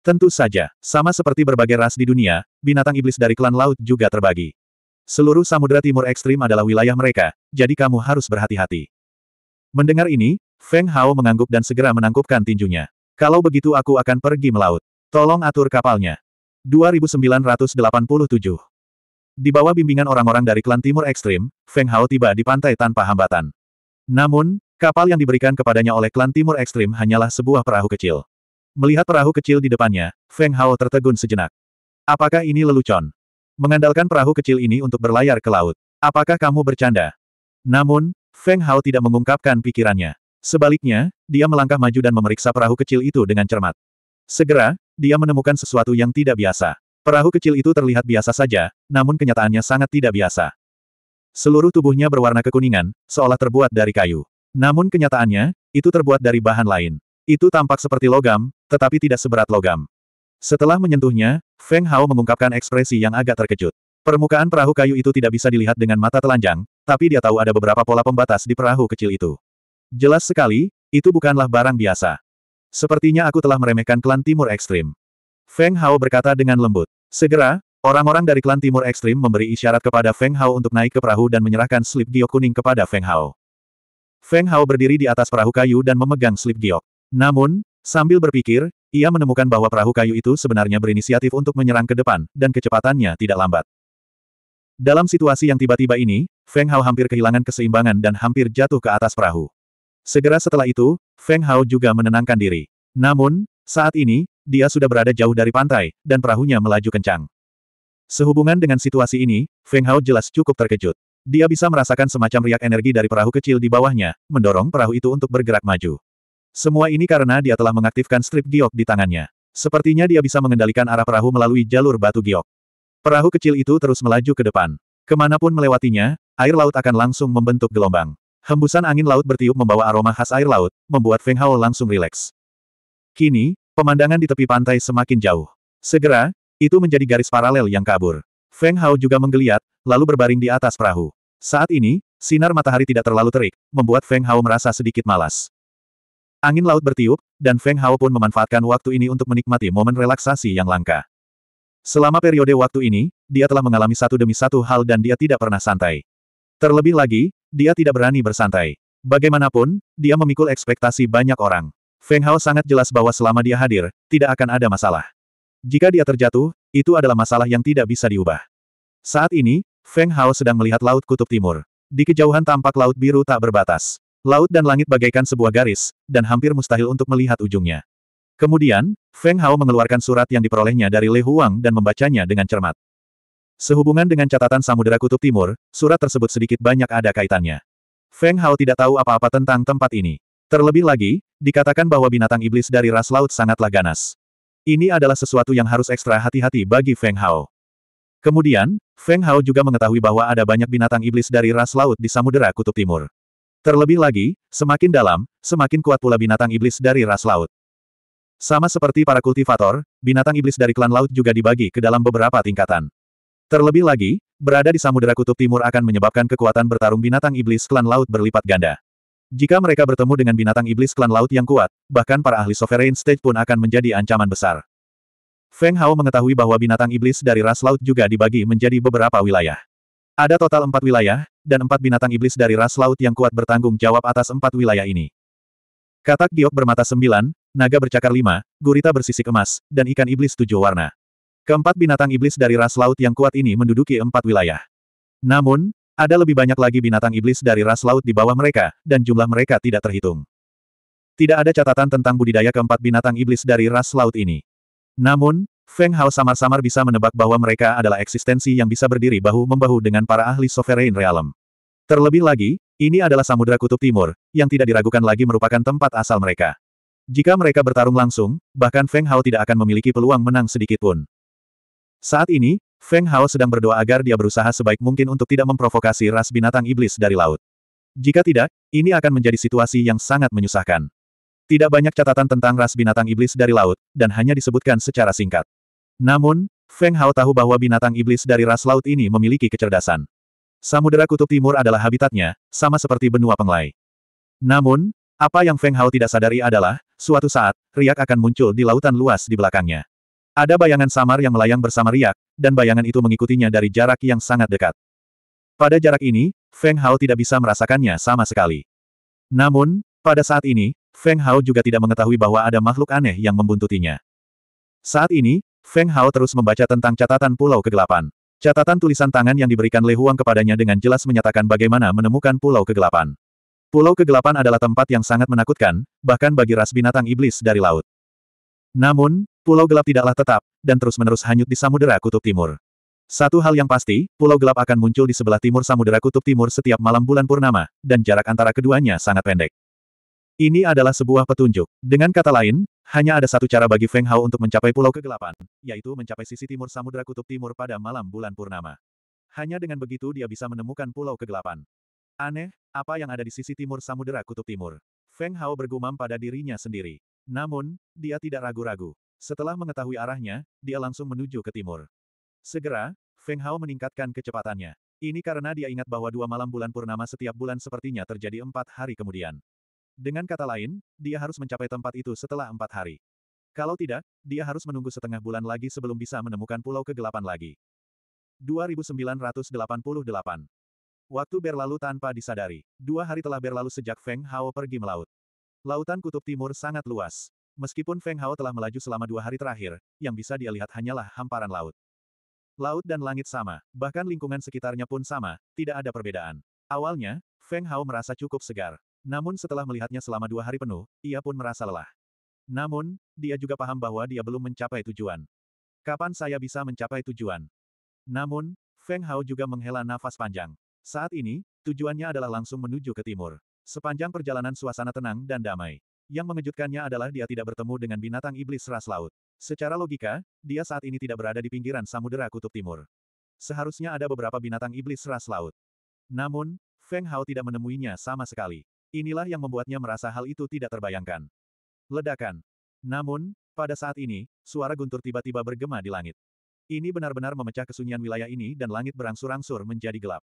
Tentu saja, sama seperti berbagai ras di dunia, binatang iblis dari klan laut juga terbagi. Seluruh samudera timur ekstrim adalah wilayah mereka, jadi kamu harus berhati-hati. Mendengar ini, Feng Hao mengangguk dan segera menangkupkan tinjunya. Kalau begitu aku akan pergi melaut. Tolong atur kapalnya. 2987 di bawah bimbingan orang-orang dari klan Timur Ekstrim, Feng Hao tiba di pantai tanpa hambatan. Namun, kapal yang diberikan kepadanya oleh klan Timur Ekstrim hanyalah sebuah perahu kecil. Melihat perahu kecil di depannya, Feng Hao tertegun sejenak. Apakah ini lelucon? Mengandalkan perahu kecil ini untuk berlayar ke laut. Apakah kamu bercanda? Namun, Feng Hao tidak mengungkapkan pikirannya. Sebaliknya, dia melangkah maju dan memeriksa perahu kecil itu dengan cermat. Segera, dia menemukan sesuatu yang tidak biasa. Perahu kecil itu terlihat biasa saja, namun kenyataannya sangat tidak biasa. Seluruh tubuhnya berwarna kekuningan, seolah terbuat dari kayu. Namun kenyataannya, itu terbuat dari bahan lain. Itu tampak seperti logam, tetapi tidak seberat logam. Setelah menyentuhnya, Feng Hao mengungkapkan ekspresi yang agak terkejut. Permukaan perahu kayu itu tidak bisa dilihat dengan mata telanjang, tapi dia tahu ada beberapa pola pembatas di perahu kecil itu. Jelas sekali, itu bukanlah barang biasa. Sepertinya aku telah meremehkan klan timur ekstrim. Feng Hao berkata dengan lembut. Segera, orang-orang dari klan Timur Ekstrim memberi isyarat kepada Feng Hao untuk naik ke perahu dan menyerahkan slip giok kuning kepada Feng Hao. Feng Hao berdiri di atas perahu kayu dan memegang slip giok. Namun, sambil berpikir, ia menemukan bahwa perahu kayu itu sebenarnya berinisiatif untuk menyerang ke depan, dan kecepatannya tidak lambat. Dalam situasi yang tiba-tiba ini, Feng Hao hampir kehilangan keseimbangan dan hampir jatuh ke atas perahu. Segera setelah itu, Feng Hao juga menenangkan diri. Namun, saat ini, dia sudah berada jauh dari pantai, dan perahunya melaju kencang. Sehubungan dengan situasi ini, Feng Hao jelas cukup terkejut. Dia bisa merasakan semacam riak energi dari perahu kecil di bawahnya, mendorong perahu itu untuk bergerak maju. Semua ini karena dia telah mengaktifkan strip giok di tangannya. Sepertinya dia bisa mengendalikan arah perahu melalui jalur batu giok. Perahu kecil itu terus melaju ke depan. Kemanapun melewatinya, air laut akan langsung membentuk gelombang. Hembusan angin laut bertiup membawa aroma khas air laut, membuat Feng Hao langsung rileks. Kini, Pemandangan di tepi pantai semakin jauh. Segera, itu menjadi garis paralel yang kabur. Feng Hao juga menggeliat, lalu berbaring di atas perahu. Saat ini, sinar matahari tidak terlalu terik, membuat Feng Hao merasa sedikit malas. Angin laut bertiup, dan Feng Hao pun memanfaatkan waktu ini untuk menikmati momen relaksasi yang langka. Selama periode waktu ini, dia telah mengalami satu demi satu hal dan dia tidak pernah santai. Terlebih lagi, dia tidak berani bersantai. Bagaimanapun, dia memikul ekspektasi banyak orang. Feng Hao sangat jelas bahwa selama dia hadir, tidak akan ada masalah. Jika dia terjatuh, itu adalah masalah yang tidak bisa diubah. Saat ini, Feng Hao sedang melihat Laut Kutub Timur. Di kejauhan tampak Laut Biru tak berbatas. Laut dan langit bagaikan sebuah garis, dan hampir mustahil untuk melihat ujungnya. Kemudian, Feng Hao mengeluarkan surat yang diperolehnya dari Le Huang dan membacanya dengan cermat. Sehubungan dengan catatan Samudera Kutub Timur, surat tersebut sedikit banyak ada kaitannya. Feng Hao tidak tahu apa-apa tentang tempat ini. Terlebih lagi, dikatakan bahwa binatang iblis dari ras laut sangatlah ganas. Ini adalah sesuatu yang harus ekstra hati-hati bagi Feng Hao. Kemudian, Feng Hao juga mengetahui bahwa ada banyak binatang iblis dari ras laut di Samudera Kutub Timur. Terlebih lagi, semakin dalam, semakin kuat pula binatang iblis dari ras laut. Sama seperti para kultivator, binatang iblis dari klan laut juga dibagi ke dalam beberapa tingkatan. Terlebih lagi, berada di Samudera Kutub Timur akan menyebabkan kekuatan bertarung binatang iblis klan laut berlipat ganda. Jika mereka bertemu dengan binatang iblis klan laut yang kuat, bahkan para ahli Sovereign Stage pun akan menjadi ancaman besar. Feng Hao mengetahui bahwa binatang iblis dari ras laut juga dibagi menjadi beberapa wilayah. Ada total empat wilayah, dan empat binatang iblis dari ras laut yang kuat bertanggung jawab atas empat wilayah ini. Katak giok bermata sembilan, naga bercakar lima, gurita bersisik emas, dan ikan iblis tujuh warna. Keempat binatang iblis dari ras laut yang kuat ini menduduki empat wilayah. Namun, ada lebih banyak lagi binatang iblis dari ras laut di bawah mereka, dan jumlah mereka tidak terhitung. Tidak ada catatan tentang budidaya keempat binatang iblis dari ras laut ini. Namun, Feng Hao samar-samar bisa menebak bahwa mereka adalah eksistensi yang bisa berdiri bahu-membahu dengan para ahli Sovereign Realm. Terlebih lagi, ini adalah Samudra Kutub Timur, yang tidak diragukan lagi merupakan tempat asal mereka. Jika mereka bertarung langsung, bahkan Feng Hao tidak akan memiliki peluang menang sedikitpun. Saat ini, Feng Hao sedang berdoa agar dia berusaha sebaik mungkin untuk tidak memprovokasi ras binatang iblis dari laut. Jika tidak, ini akan menjadi situasi yang sangat menyusahkan. Tidak banyak catatan tentang ras binatang iblis dari laut, dan hanya disebutkan secara singkat. Namun, Feng Hao tahu bahwa binatang iblis dari ras laut ini memiliki kecerdasan. Samudera Kutub Timur adalah habitatnya, sama seperti benua penglai. Namun, apa yang Feng Hao tidak sadari adalah, suatu saat, riak akan muncul di lautan luas di belakangnya. Ada bayangan samar yang melayang bersama riak, dan bayangan itu mengikutinya dari jarak yang sangat dekat. Pada jarak ini, Feng Hao tidak bisa merasakannya sama sekali. Namun, pada saat ini, Feng Hao juga tidak mengetahui bahwa ada makhluk aneh yang membuntutinya. Saat ini, Feng Hao terus membaca tentang catatan Pulau Kegelapan. Catatan tulisan tangan yang diberikan Lei Huang kepadanya dengan jelas menyatakan bagaimana menemukan Pulau Kegelapan. Pulau Kegelapan adalah tempat yang sangat menakutkan, bahkan bagi ras binatang iblis dari laut. Namun, Pulau gelap tidaklah tetap, dan terus-menerus hanyut di samudera kutub timur. Satu hal yang pasti, pulau gelap akan muncul di sebelah timur samudera kutub timur setiap malam bulan purnama, dan jarak antara keduanya sangat pendek. Ini adalah sebuah petunjuk. Dengan kata lain, hanya ada satu cara bagi Feng Hao untuk mencapai pulau kegelapan, yaitu mencapai sisi timur samudera kutub timur pada malam bulan purnama. Hanya dengan begitu dia bisa menemukan pulau kegelapan. Aneh, apa yang ada di sisi timur samudera kutub timur? Feng Hao bergumam pada dirinya sendiri. Namun, dia tidak ragu-ragu. Setelah mengetahui arahnya, dia langsung menuju ke timur. Segera, Feng Hao meningkatkan kecepatannya. Ini karena dia ingat bahwa dua malam bulan purnama setiap bulan sepertinya terjadi empat hari kemudian. Dengan kata lain, dia harus mencapai tempat itu setelah empat hari. Kalau tidak, dia harus menunggu setengah bulan lagi sebelum bisa menemukan pulau kegelapan lagi. 2988 Waktu berlalu tanpa disadari. Dua hari telah berlalu sejak Feng Hao pergi melaut. Lautan Kutub Timur sangat luas. Meskipun Feng Hao telah melaju selama dua hari terakhir, yang bisa dia lihat hanyalah hamparan laut. Laut dan langit sama, bahkan lingkungan sekitarnya pun sama, tidak ada perbedaan. Awalnya, Feng Hao merasa cukup segar. Namun setelah melihatnya selama dua hari penuh, ia pun merasa lelah. Namun, dia juga paham bahwa dia belum mencapai tujuan. Kapan saya bisa mencapai tujuan? Namun, Feng Hao juga menghela nafas panjang. Saat ini, tujuannya adalah langsung menuju ke timur. Sepanjang perjalanan suasana tenang dan damai. Yang mengejutkannya adalah dia tidak bertemu dengan binatang iblis ras laut. Secara logika, dia saat ini tidak berada di pinggiran samudera kutub timur. Seharusnya ada beberapa binatang iblis ras laut. Namun, Feng Hao tidak menemuinya sama sekali. Inilah yang membuatnya merasa hal itu tidak terbayangkan. Ledakan. Namun, pada saat ini, suara guntur tiba-tiba bergema di langit. Ini benar-benar memecah kesunyian wilayah ini dan langit berangsur-angsur menjadi gelap.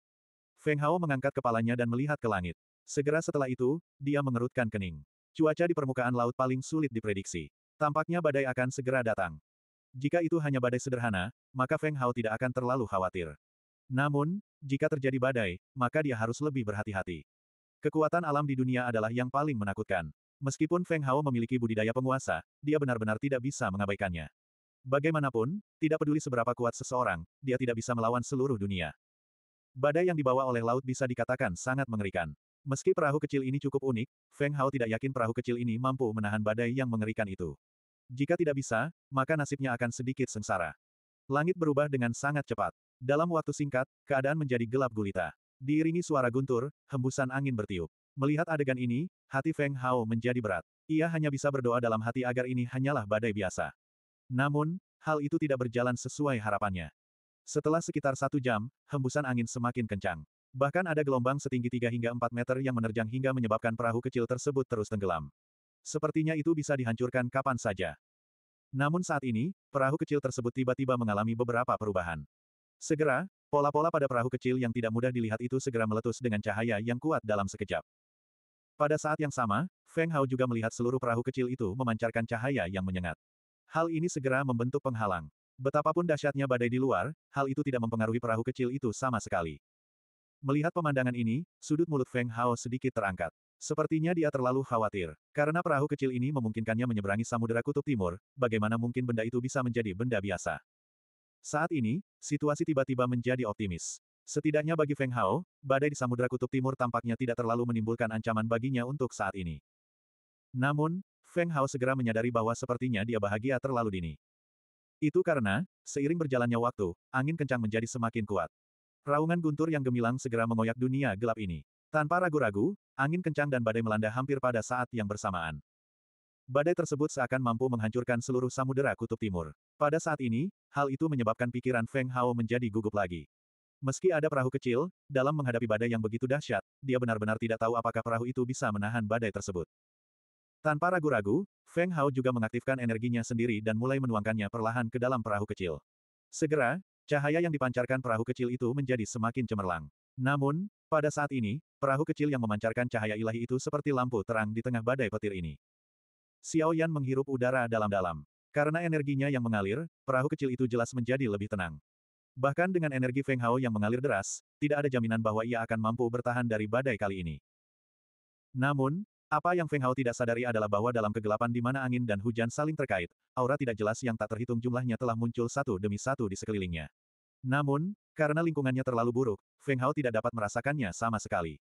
Feng Hao mengangkat kepalanya dan melihat ke langit. Segera setelah itu, dia mengerutkan kening. Cuaca di permukaan laut paling sulit diprediksi. Tampaknya badai akan segera datang. Jika itu hanya badai sederhana, maka Feng Hao tidak akan terlalu khawatir. Namun, jika terjadi badai, maka dia harus lebih berhati-hati. Kekuatan alam di dunia adalah yang paling menakutkan. Meskipun Feng Hao memiliki budidaya penguasa, dia benar-benar tidak bisa mengabaikannya. Bagaimanapun, tidak peduli seberapa kuat seseorang, dia tidak bisa melawan seluruh dunia. Badai yang dibawa oleh laut bisa dikatakan sangat mengerikan. Meski perahu kecil ini cukup unik, Feng Hao tidak yakin perahu kecil ini mampu menahan badai yang mengerikan itu. Jika tidak bisa, maka nasibnya akan sedikit sengsara. Langit berubah dengan sangat cepat. Dalam waktu singkat, keadaan menjadi gelap gulita. Diiringi suara guntur, hembusan angin bertiup. Melihat adegan ini, hati Feng Hao menjadi berat. Ia hanya bisa berdoa dalam hati agar ini hanyalah badai biasa. Namun, hal itu tidak berjalan sesuai harapannya. Setelah sekitar satu jam, hembusan angin semakin kencang. Bahkan ada gelombang setinggi 3 hingga 4 meter yang menerjang hingga menyebabkan perahu kecil tersebut terus tenggelam. Sepertinya itu bisa dihancurkan kapan saja. Namun saat ini, perahu kecil tersebut tiba-tiba mengalami beberapa perubahan. Segera, pola-pola pada perahu kecil yang tidak mudah dilihat itu segera meletus dengan cahaya yang kuat dalam sekejap. Pada saat yang sama, Feng Hao juga melihat seluruh perahu kecil itu memancarkan cahaya yang menyengat. Hal ini segera membentuk penghalang. Betapapun dahsyatnya badai di luar, hal itu tidak mempengaruhi perahu kecil itu sama sekali. Melihat pemandangan ini, sudut mulut Feng Hao sedikit terangkat. Sepertinya dia terlalu khawatir. Karena perahu kecil ini memungkinkannya menyeberangi Samudera Kutub Timur, bagaimana mungkin benda itu bisa menjadi benda biasa? Saat ini, situasi tiba-tiba menjadi optimis. Setidaknya bagi Feng Hao, badai di Samudera Kutub Timur tampaknya tidak terlalu menimbulkan ancaman baginya untuk saat ini. Namun, Feng Hao segera menyadari bahwa sepertinya dia bahagia terlalu dini. Itu karena, seiring berjalannya waktu, angin kencang menjadi semakin kuat. Raungan guntur yang gemilang segera mengoyak dunia gelap ini. Tanpa ragu-ragu, angin kencang dan badai melanda hampir pada saat yang bersamaan. Badai tersebut seakan mampu menghancurkan seluruh samudera kutub timur. Pada saat ini, hal itu menyebabkan pikiran Feng Hao menjadi gugup lagi. Meski ada perahu kecil, dalam menghadapi badai yang begitu dahsyat, dia benar-benar tidak tahu apakah perahu itu bisa menahan badai tersebut. Tanpa ragu-ragu, Feng Hao juga mengaktifkan energinya sendiri dan mulai menuangkannya perlahan ke dalam perahu kecil. Segera, Cahaya yang dipancarkan perahu kecil itu menjadi semakin cemerlang. Namun, pada saat ini, perahu kecil yang memancarkan cahaya ilahi itu seperti lampu terang di tengah badai petir ini. Xiao Yan menghirup udara dalam-dalam. Karena energinya yang mengalir, perahu kecil itu jelas menjadi lebih tenang. Bahkan dengan energi Feng Hao yang mengalir deras, tidak ada jaminan bahwa ia akan mampu bertahan dari badai kali ini. Namun, apa yang Feng Hao tidak sadari adalah bahwa dalam kegelapan di mana angin dan hujan saling terkait, aura tidak jelas yang tak terhitung jumlahnya telah muncul satu demi satu di sekelilingnya. Namun, karena lingkungannya terlalu buruk, Feng Hao tidak dapat merasakannya sama sekali.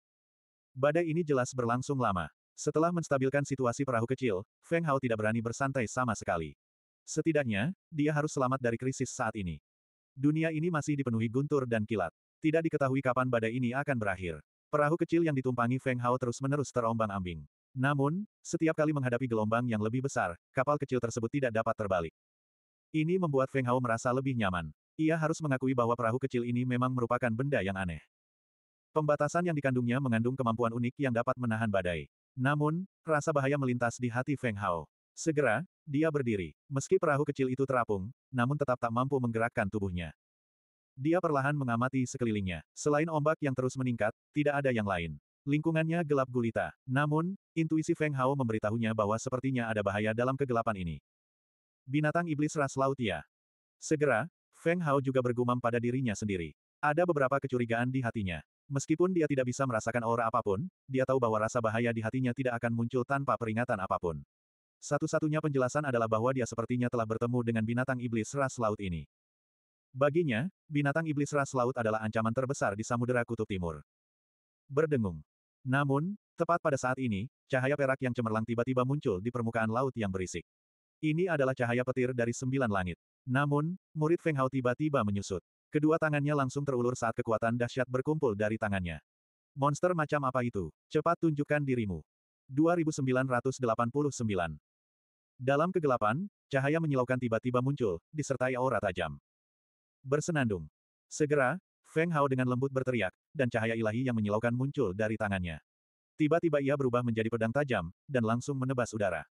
Badai ini jelas berlangsung lama. Setelah menstabilkan situasi perahu kecil, Feng Hao tidak berani bersantai sama sekali. Setidaknya, dia harus selamat dari krisis saat ini. Dunia ini masih dipenuhi guntur dan kilat. Tidak diketahui kapan badai ini akan berakhir. Perahu kecil yang ditumpangi Feng Hao terus-menerus terombang-ambing. Namun, setiap kali menghadapi gelombang yang lebih besar, kapal kecil tersebut tidak dapat terbalik. Ini membuat Feng Hao merasa lebih nyaman. Ia harus mengakui bahwa perahu kecil ini memang merupakan benda yang aneh. Pembatasan yang dikandungnya mengandung kemampuan unik yang dapat menahan badai. Namun, rasa bahaya melintas di hati Feng Hao. Segera, dia berdiri. Meski perahu kecil itu terapung, namun tetap tak mampu menggerakkan tubuhnya. Dia perlahan mengamati sekelilingnya. Selain ombak yang terus meningkat, tidak ada yang lain. Lingkungannya gelap gulita. Namun, intuisi Feng Hao memberitahunya bahwa sepertinya ada bahaya dalam kegelapan ini. Binatang iblis ras laut ya. Segera, Feng Hao juga bergumam pada dirinya sendiri. Ada beberapa kecurigaan di hatinya. Meskipun dia tidak bisa merasakan aura apapun, dia tahu bahwa rasa bahaya di hatinya tidak akan muncul tanpa peringatan apapun. Satu-satunya penjelasan adalah bahwa dia sepertinya telah bertemu dengan binatang iblis ras laut ini. Baginya, binatang iblis ras laut adalah ancaman terbesar di Samudera Kutub Timur. Berdengung. Namun, tepat pada saat ini, cahaya perak yang cemerlang tiba-tiba muncul di permukaan laut yang berisik. Ini adalah cahaya petir dari sembilan langit. Namun, murid Feng Hao tiba-tiba menyusut. Kedua tangannya langsung terulur saat kekuatan dahsyat berkumpul dari tangannya. Monster macam apa itu? Cepat tunjukkan dirimu. 2989 Dalam kegelapan, cahaya menyilaukan tiba-tiba muncul, disertai aura tajam. Bersenandung. Segera, Feng Hao dengan lembut berteriak, dan cahaya ilahi yang menyilaukan muncul dari tangannya. Tiba-tiba ia berubah menjadi pedang tajam, dan langsung menebas udara.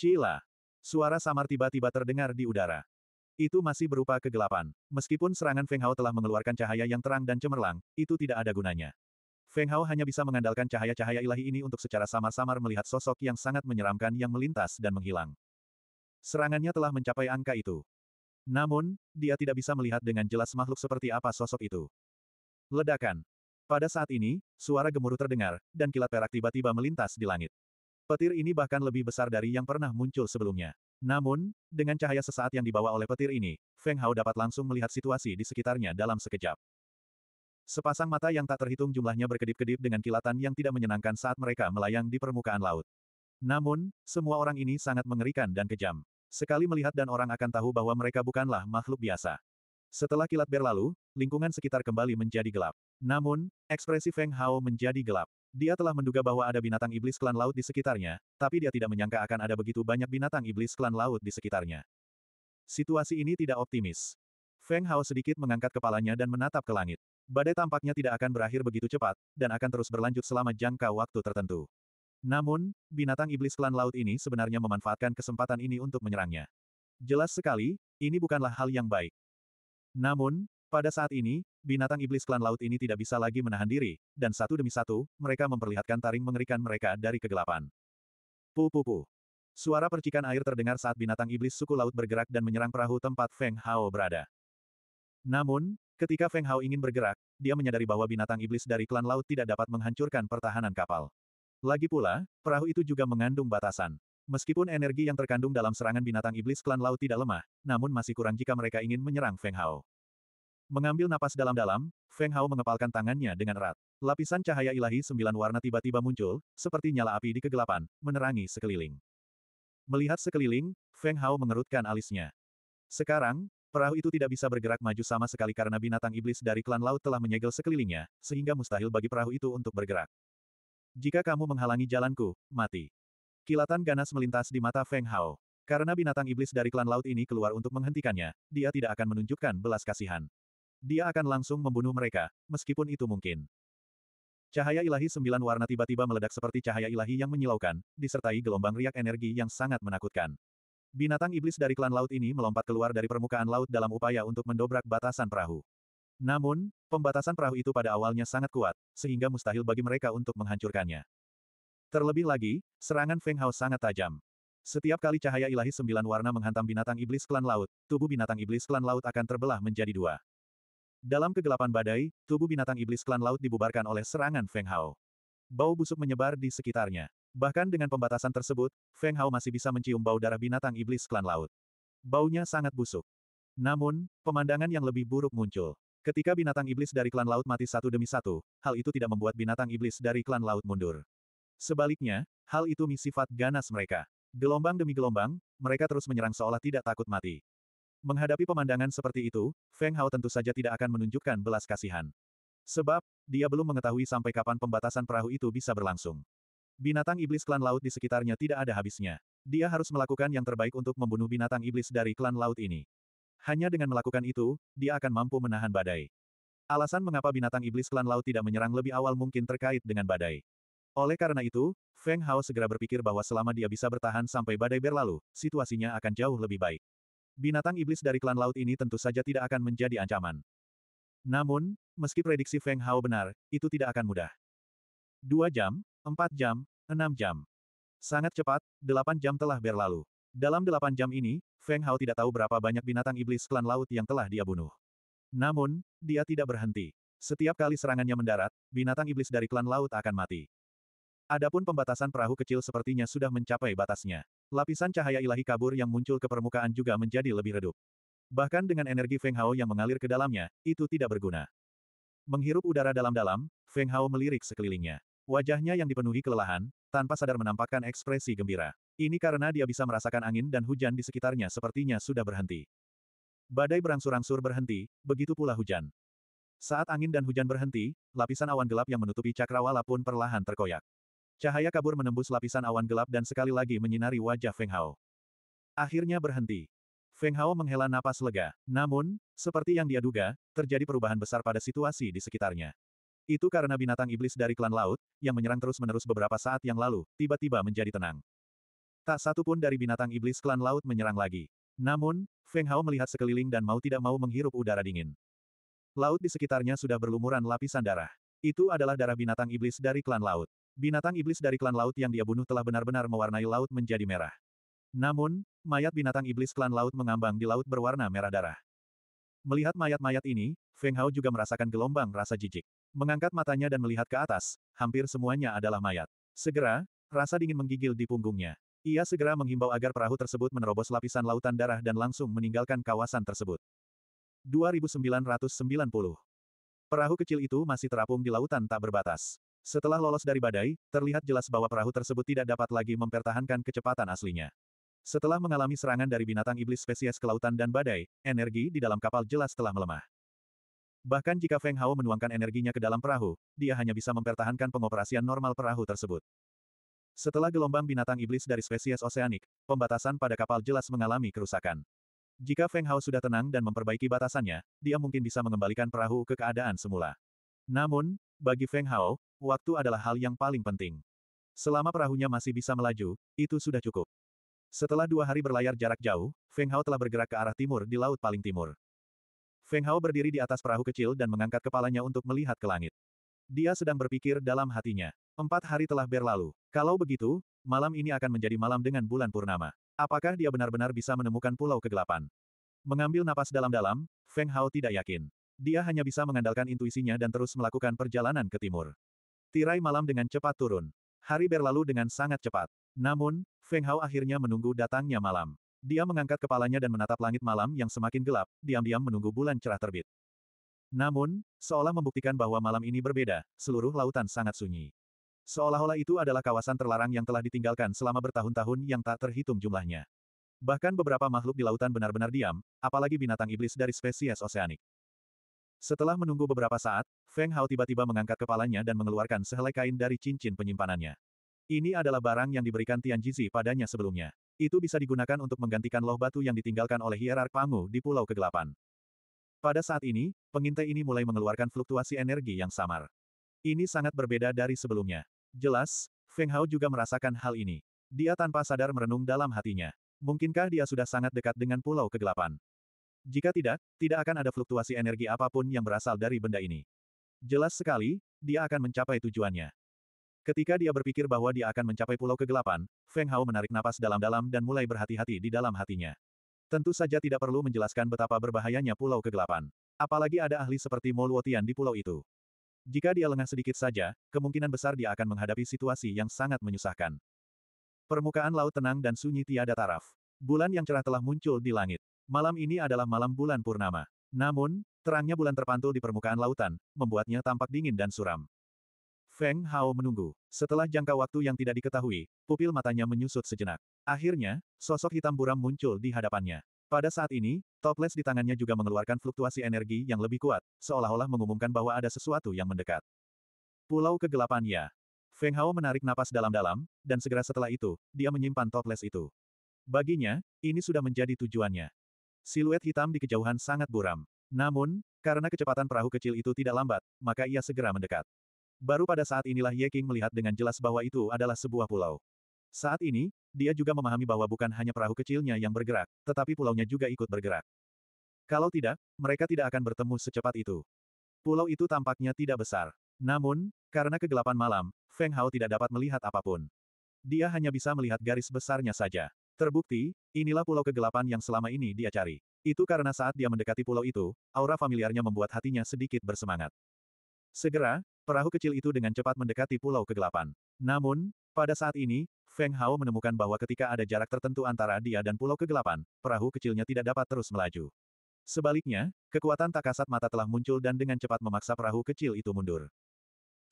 Cila! Suara samar tiba-tiba terdengar di udara. Itu masih berupa kegelapan. Meskipun serangan Feng Hao telah mengeluarkan cahaya yang terang dan cemerlang, itu tidak ada gunanya. Feng Hao hanya bisa mengandalkan cahaya-cahaya ilahi ini untuk secara samar-samar melihat sosok yang sangat menyeramkan yang melintas dan menghilang. Serangannya telah mencapai angka itu. Namun, dia tidak bisa melihat dengan jelas makhluk seperti apa sosok itu. Ledakan. Pada saat ini, suara gemuruh terdengar, dan kilat perak tiba-tiba melintas di langit. Petir ini bahkan lebih besar dari yang pernah muncul sebelumnya. Namun, dengan cahaya sesaat yang dibawa oleh petir ini, Feng Hao dapat langsung melihat situasi di sekitarnya dalam sekejap. Sepasang mata yang tak terhitung jumlahnya berkedip-kedip dengan kilatan yang tidak menyenangkan saat mereka melayang di permukaan laut. Namun, semua orang ini sangat mengerikan dan kejam. Sekali melihat dan orang akan tahu bahwa mereka bukanlah makhluk biasa. Setelah kilat berlalu, lingkungan sekitar kembali menjadi gelap. Namun, ekspresi Feng Hao menjadi gelap. Dia telah menduga bahwa ada binatang iblis klan laut di sekitarnya, tapi dia tidak menyangka akan ada begitu banyak binatang iblis klan laut di sekitarnya. Situasi ini tidak optimis. Feng Hao sedikit mengangkat kepalanya dan menatap ke langit. Badai tampaknya tidak akan berakhir begitu cepat, dan akan terus berlanjut selama jangka waktu tertentu. Namun, binatang iblis klan laut ini sebenarnya memanfaatkan kesempatan ini untuk menyerangnya. Jelas sekali, ini bukanlah hal yang baik. Namun, pada saat ini, binatang iblis klan laut ini tidak bisa lagi menahan diri, dan satu demi satu, mereka memperlihatkan taring mengerikan mereka dari kegelapan. Pu-pu-pu. Suara percikan air terdengar saat binatang iblis suku laut bergerak dan menyerang perahu tempat Feng Hao berada. Namun, ketika Feng Hao ingin bergerak, dia menyadari bahwa binatang iblis dari klan laut tidak dapat menghancurkan pertahanan kapal. Lagi pula, perahu itu juga mengandung batasan. Meskipun energi yang terkandung dalam serangan binatang iblis klan laut tidak lemah, namun masih kurang jika mereka ingin menyerang Feng Hao. Mengambil napas dalam-dalam, Feng Hao mengepalkan tangannya dengan erat. Lapisan cahaya ilahi sembilan warna tiba-tiba muncul, seperti nyala api di kegelapan, menerangi sekeliling. Melihat sekeliling, Feng Hao mengerutkan alisnya. Sekarang, perahu itu tidak bisa bergerak maju sama sekali karena binatang iblis dari klan laut telah menyegel sekelilingnya, sehingga mustahil bagi perahu itu untuk bergerak. Jika kamu menghalangi jalanku, mati. Kilatan ganas melintas di mata Feng Hao. Karena binatang iblis dari klan laut ini keluar untuk menghentikannya, dia tidak akan menunjukkan belas kasihan. Dia akan langsung membunuh mereka, meskipun itu mungkin. Cahaya ilahi sembilan warna tiba-tiba meledak seperti cahaya ilahi yang menyilaukan, disertai gelombang riak energi yang sangat menakutkan. Binatang iblis dari klan laut ini melompat keluar dari permukaan laut dalam upaya untuk mendobrak batasan perahu. Namun, pembatasan perahu itu pada awalnya sangat kuat, sehingga mustahil bagi mereka untuk menghancurkannya. Terlebih lagi, serangan Feng Hao sangat tajam. Setiap kali cahaya ilahi sembilan warna menghantam binatang iblis klan laut, tubuh binatang iblis klan laut akan terbelah menjadi dua. Dalam kegelapan badai, tubuh binatang iblis klan laut dibubarkan oleh serangan Feng Hao. Bau busuk menyebar di sekitarnya. Bahkan dengan pembatasan tersebut, Feng Hao masih bisa mencium bau darah binatang iblis klan laut. Baunya sangat busuk. Namun, pemandangan yang lebih buruk muncul. Ketika binatang iblis dari klan laut mati satu demi satu, hal itu tidak membuat binatang iblis dari klan laut mundur. Sebaliknya, hal itu misi ganas mereka. Gelombang demi gelombang, mereka terus menyerang seolah tidak takut mati. Menghadapi pemandangan seperti itu, Feng Hao tentu saja tidak akan menunjukkan belas kasihan. Sebab, dia belum mengetahui sampai kapan pembatasan perahu itu bisa berlangsung. Binatang iblis klan laut di sekitarnya tidak ada habisnya. Dia harus melakukan yang terbaik untuk membunuh binatang iblis dari klan laut ini. Hanya dengan melakukan itu, dia akan mampu menahan badai. Alasan mengapa binatang iblis klan laut tidak menyerang lebih awal mungkin terkait dengan badai. Oleh karena itu, Feng Hao segera berpikir bahwa selama dia bisa bertahan sampai badai berlalu, situasinya akan jauh lebih baik. Binatang iblis dari klan laut ini tentu saja tidak akan menjadi ancaman. Namun, meski prediksi Feng Hao benar, itu tidak akan mudah. Dua jam, empat jam, enam jam. Sangat cepat, delapan jam telah berlalu. Dalam delapan jam ini, Feng Hao tidak tahu berapa banyak binatang iblis klan laut yang telah dia bunuh. Namun, dia tidak berhenti. Setiap kali serangannya mendarat, binatang iblis dari klan laut akan mati. Adapun pembatasan perahu kecil sepertinya sudah mencapai batasnya. Lapisan cahaya ilahi kabur yang muncul ke permukaan juga menjadi lebih redup. Bahkan dengan energi Feng Hao yang mengalir ke dalamnya, itu tidak berguna. Menghirup udara dalam-dalam, Feng Hao melirik sekelilingnya. Wajahnya yang dipenuhi kelelahan, tanpa sadar menampakkan ekspresi gembira. Ini karena dia bisa merasakan angin dan hujan di sekitarnya sepertinya sudah berhenti. Badai berangsur-angsur berhenti, begitu pula hujan. Saat angin dan hujan berhenti, lapisan awan gelap yang menutupi cakrawala pun perlahan terkoyak. Cahaya kabur menembus lapisan awan gelap dan sekali lagi menyinari wajah Feng Hao. Akhirnya berhenti. Feng Hao menghela napas lega. Namun, seperti yang dia duga, terjadi perubahan besar pada situasi di sekitarnya. Itu karena binatang iblis dari klan laut, yang menyerang terus-menerus beberapa saat yang lalu, tiba-tiba menjadi tenang. Tak satu pun dari binatang iblis klan laut menyerang lagi. Namun, Feng Hao melihat sekeliling dan mau tidak mau menghirup udara dingin. Laut di sekitarnya sudah berlumuran lapisan darah. Itu adalah darah binatang iblis dari klan laut. Binatang iblis dari klan laut yang dia bunuh telah benar-benar mewarnai laut menjadi merah. Namun, mayat binatang iblis klan laut mengambang di laut berwarna merah darah. Melihat mayat-mayat ini, Feng Hao juga merasakan gelombang rasa jijik. Mengangkat matanya dan melihat ke atas, hampir semuanya adalah mayat. Segera, rasa dingin menggigil di punggungnya. Ia segera menghimbau agar perahu tersebut menerobos lapisan lautan darah dan langsung meninggalkan kawasan tersebut. 2990 Perahu kecil itu masih terapung di lautan tak berbatas. Setelah lolos dari badai, terlihat jelas bahwa perahu tersebut tidak dapat lagi mempertahankan kecepatan aslinya. Setelah mengalami serangan dari binatang iblis spesies kelautan dan badai, energi di dalam kapal jelas telah melemah. Bahkan jika Feng Hao menuangkan energinya ke dalam perahu, dia hanya bisa mempertahankan pengoperasian normal perahu tersebut. Setelah gelombang binatang iblis dari spesies oseanik, pembatasan pada kapal jelas mengalami kerusakan. Jika Feng Hao sudah tenang dan memperbaiki batasannya, dia mungkin bisa mengembalikan perahu ke keadaan semula. Namun, bagi Feng Hao, waktu adalah hal yang paling penting. Selama perahunya masih bisa melaju, itu sudah cukup. Setelah dua hari berlayar jarak jauh, Feng Hao telah bergerak ke arah timur di laut paling timur. Feng Hao berdiri di atas perahu kecil dan mengangkat kepalanya untuk melihat ke langit. Dia sedang berpikir dalam hatinya. Empat hari telah berlalu. Kalau begitu, malam ini akan menjadi malam dengan bulan purnama. Apakah dia benar-benar bisa menemukan pulau kegelapan? Mengambil napas dalam-dalam, Feng Hao tidak yakin. Dia hanya bisa mengandalkan intuisinya dan terus melakukan perjalanan ke timur. Tirai malam dengan cepat turun. Hari berlalu dengan sangat cepat. Namun, Feng Hao akhirnya menunggu datangnya malam. Dia mengangkat kepalanya dan menatap langit malam yang semakin gelap, diam-diam menunggu bulan cerah terbit. Namun, seolah membuktikan bahwa malam ini berbeda, seluruh lautan sangat sunyi. Seolah-olah itu adalah kawasan terlarang yang telah ditinggalkan selama bertahun-tahun yang tak terhitung jumlahnya. Bahkan beberapa makhluk di lautan benar-benar diam, apalagi binatang iblis dari spesies oseanik. Setelah menunggu beberapa saat, Feng Hao tiba-tiba mengangkat kepalanya dan mengeluarkan sehelai kain dari cincin penyimpanannya. Ini adalah barang yang diberikan Tian Jizi padanya sebelumnya. Itu bisa digunakan untuk menggantikan loh batu yang ditinggalkan oleh hierark Pangu di Pulau Kegelapan. Pada saat ini, pengintai ini mulai mengeluarkan fluktuasi energi yang samar. Ini sangat berbeda dari sebelumnya. Jelas, Feng Hao juga merasakan hal ini. Dia tanpa sadar merenung dalam hatinya. Mungkinkah dia sudah sangat dekat dengan Pulau Kegelapan? Jika tidak, tidak akan ada fluktuasi energi apapun yang berasal dari benda ini. Jelas sekali, dia akan mencapai tujuannya. Ketika dia berpikir bahwa dia akan mencapai pulau kegelapan, Feng Hao menarik napas dalam-dalam dan mulai berhati-hati di dalam hatinya. Tentu saja tidak perlu menjelaskan betapa berbahayanya pulau kegelapan. Apalagi ada ahli seperti Mo Luotian di pulau itu. Jika dia lengah sedikit saja, kemungkinan besar dia akan menghadapi situasi yang sangat menyusahkan. Permukaan laut tenang dan sunyi tiada taraf. Bulan yang cerah telah muncul di langit. Malam ini adalah malam bulan purnama. Namun, terangnya bulan terpantul di permukaan lautan, membuatnya tampak dingin dan suram. Feng Hao menunggu. Setelah jangka waktu yang tidak diketahui, pupil matanya menyusut sejenak. Akhirnya, sosok hitam buram muncul di hadapannya. Pada saat ini, toples di tangannya juga mengeluarkan fluktuasi energi yang lebih kuat, seolah-olah mengumumkan bahwa ada sesuatu yang mendekat. Pulau Kegelapan Ya. Feng Hao menarik napas dalam-dalam, dan segera setelah itu, dia menyimpan toples itu. Baginya, ini sudah menjadi tujuannya. Siluet hitam di kejauhan sangat buram. Namun, karena kecepatan perahu kecil itu tidak lambat, maka ia segera mendekat. Baru pada saat inilah Ye King melihat dengan jelas bahwa itu adalah sebuah pulau. Saat ini, dia juga memahami bahwa bukan hanya perahu kecilnya yang bergerak, tetapi pulaunya juga ikut bergerak. Kalau tidak, mereka tidak akan bertemu secepat itu. Pulau itu tampaknya tidak besar. Namun, karena kegelapan malam, Feng Hao tidak dapat melihat apapun. Dia hanya bisa melihat garis besarnya saja. Terbukti, inilah pulau kegelapan yang selama ini dia cari. Itu karena saat dia mendekati pulau itu, aura familiarnya membuat hatinya sedikit bersemangat. Segera, perahu kecil itu dengan cepat mendekati pulau kegelapan. Namun, pada saat ini, Feng Hao menemukan bahwa ketika ada jarak tertentu antara dia dan pulau kegelapan, perahu kecilnya tidak dapat terus melaju. Sebaliknya, kekuatan tak kasat mata telah muncul dan dengan cepat memaksa perahu kecil itu mundur.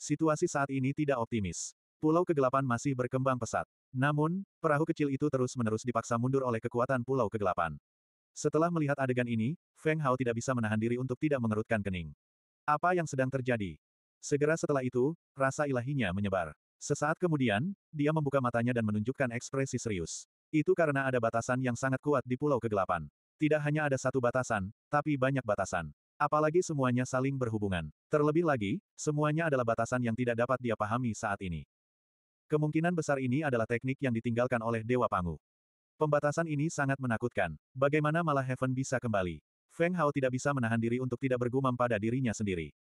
Situasi saat ini tidak optimis. Pulau Kegelapan masih berkembang pesat. Namun, perahu kecil itu terus-menerus dipaksa mundur oleh kekuatan Pulau Kegelapan. Setelah melihat adegan ini, Feng Hao tidak bisa menahan diri untuk tidak mengerutkan kening. Apa yang sedang terjadi? Segera setelah itu, rasa ilahinya menyebar. Sesaat kemudian, dia membuka matanya dan menunjukkan ekspresi serius. Itu karena ada batasan yang sangat kuat di Pulau Kegelapan. Tidak hanya ada satu batasan, tapi banyak batasan. Apalagi semuanya saling berhubungan. Terlebih lagi, semuanya adalah batasan yang tidak dapat dia pahami saat ini. Kemungkinan besar ini adalah teknik yang ditinggalkan oleh Dewa Pangu. Pembatasan ini sangat menakutkan. Bagaimana malah Heaven bisa kembali? Feng Hao tidak bisa menahan diri untuk tidak bergumam pada dirinya sendiri.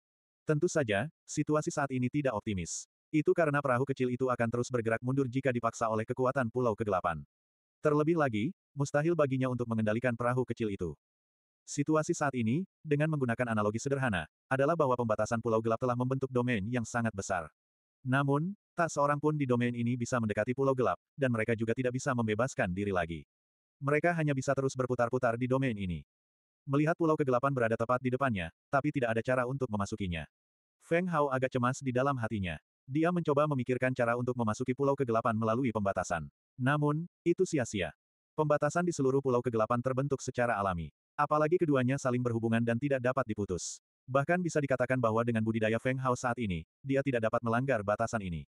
Tentu saja, situasi saat ini tidak optimis. Itu karena perahu kecil itu akan terus bergerak mundur jika dipaksa oleh kekuatan pulau kegelapan. Terlebih lagi, mustahil baginya untuk mengendalikan perahu kecil itu. Situasi saat ini, dengan menggunakan analogi sederhana, adalah bahwa pembatasan pulau gelap telah membentuk domain yang sangat besar. Namun, tak seorang pun di domain ini bisa mendekati pulau gelap, dan mereka juga tidak bisa membebaskan diri lagi. Mereka hanya bisa terus berputar-putar di domain ini. Melihat pulau kegelapan berada tepat di depannya, tapi tidak ada cara untuk memasukinya. Feng Hao agak cemas di dalam hatinya. Dia mencoba memikirkan cara untuk memasuki pulau kegelapan melalui pembatasan. Namun, itu sia-sia. Pembatasan di seluruh pulau kegelapan terbentuk secara alami. Apalagi keduanya saling berhubungan dan tidak dapat diputus. Bahkan bisa dikatakan bahwa dengan budidaya Feng Hao saat ini, dia tidak dapat melanggar batasan ini.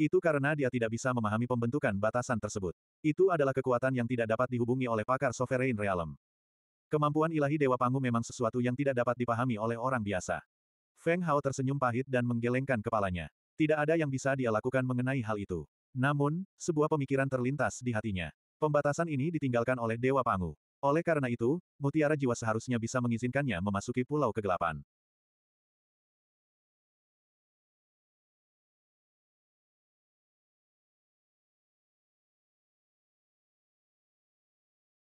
Itu karena dia tidak bisa memahami pembentukan batasan tersebut. Itu adalah kekuatan yang tidak dapat dihubungi oleh pakar Sovereign Realm. Kemampuan ilahi Dewa panggung memang sesuatu yang tidak dapat dipahami oleh orang biasa. Feng Hao tersenyum pahit dan menggelengkan kepalanya. Tidak ada yang bisa dia lakukan mengenai hal itu. Namun, sebuah pemikiran terlintas di hatinya. Pembatasan ini ditinggalkan oleh Dewa Pangu. Oleh karena itu, mutiara jiwa seharusnya bisa mengizinkannya memasuki pulau kegelapan.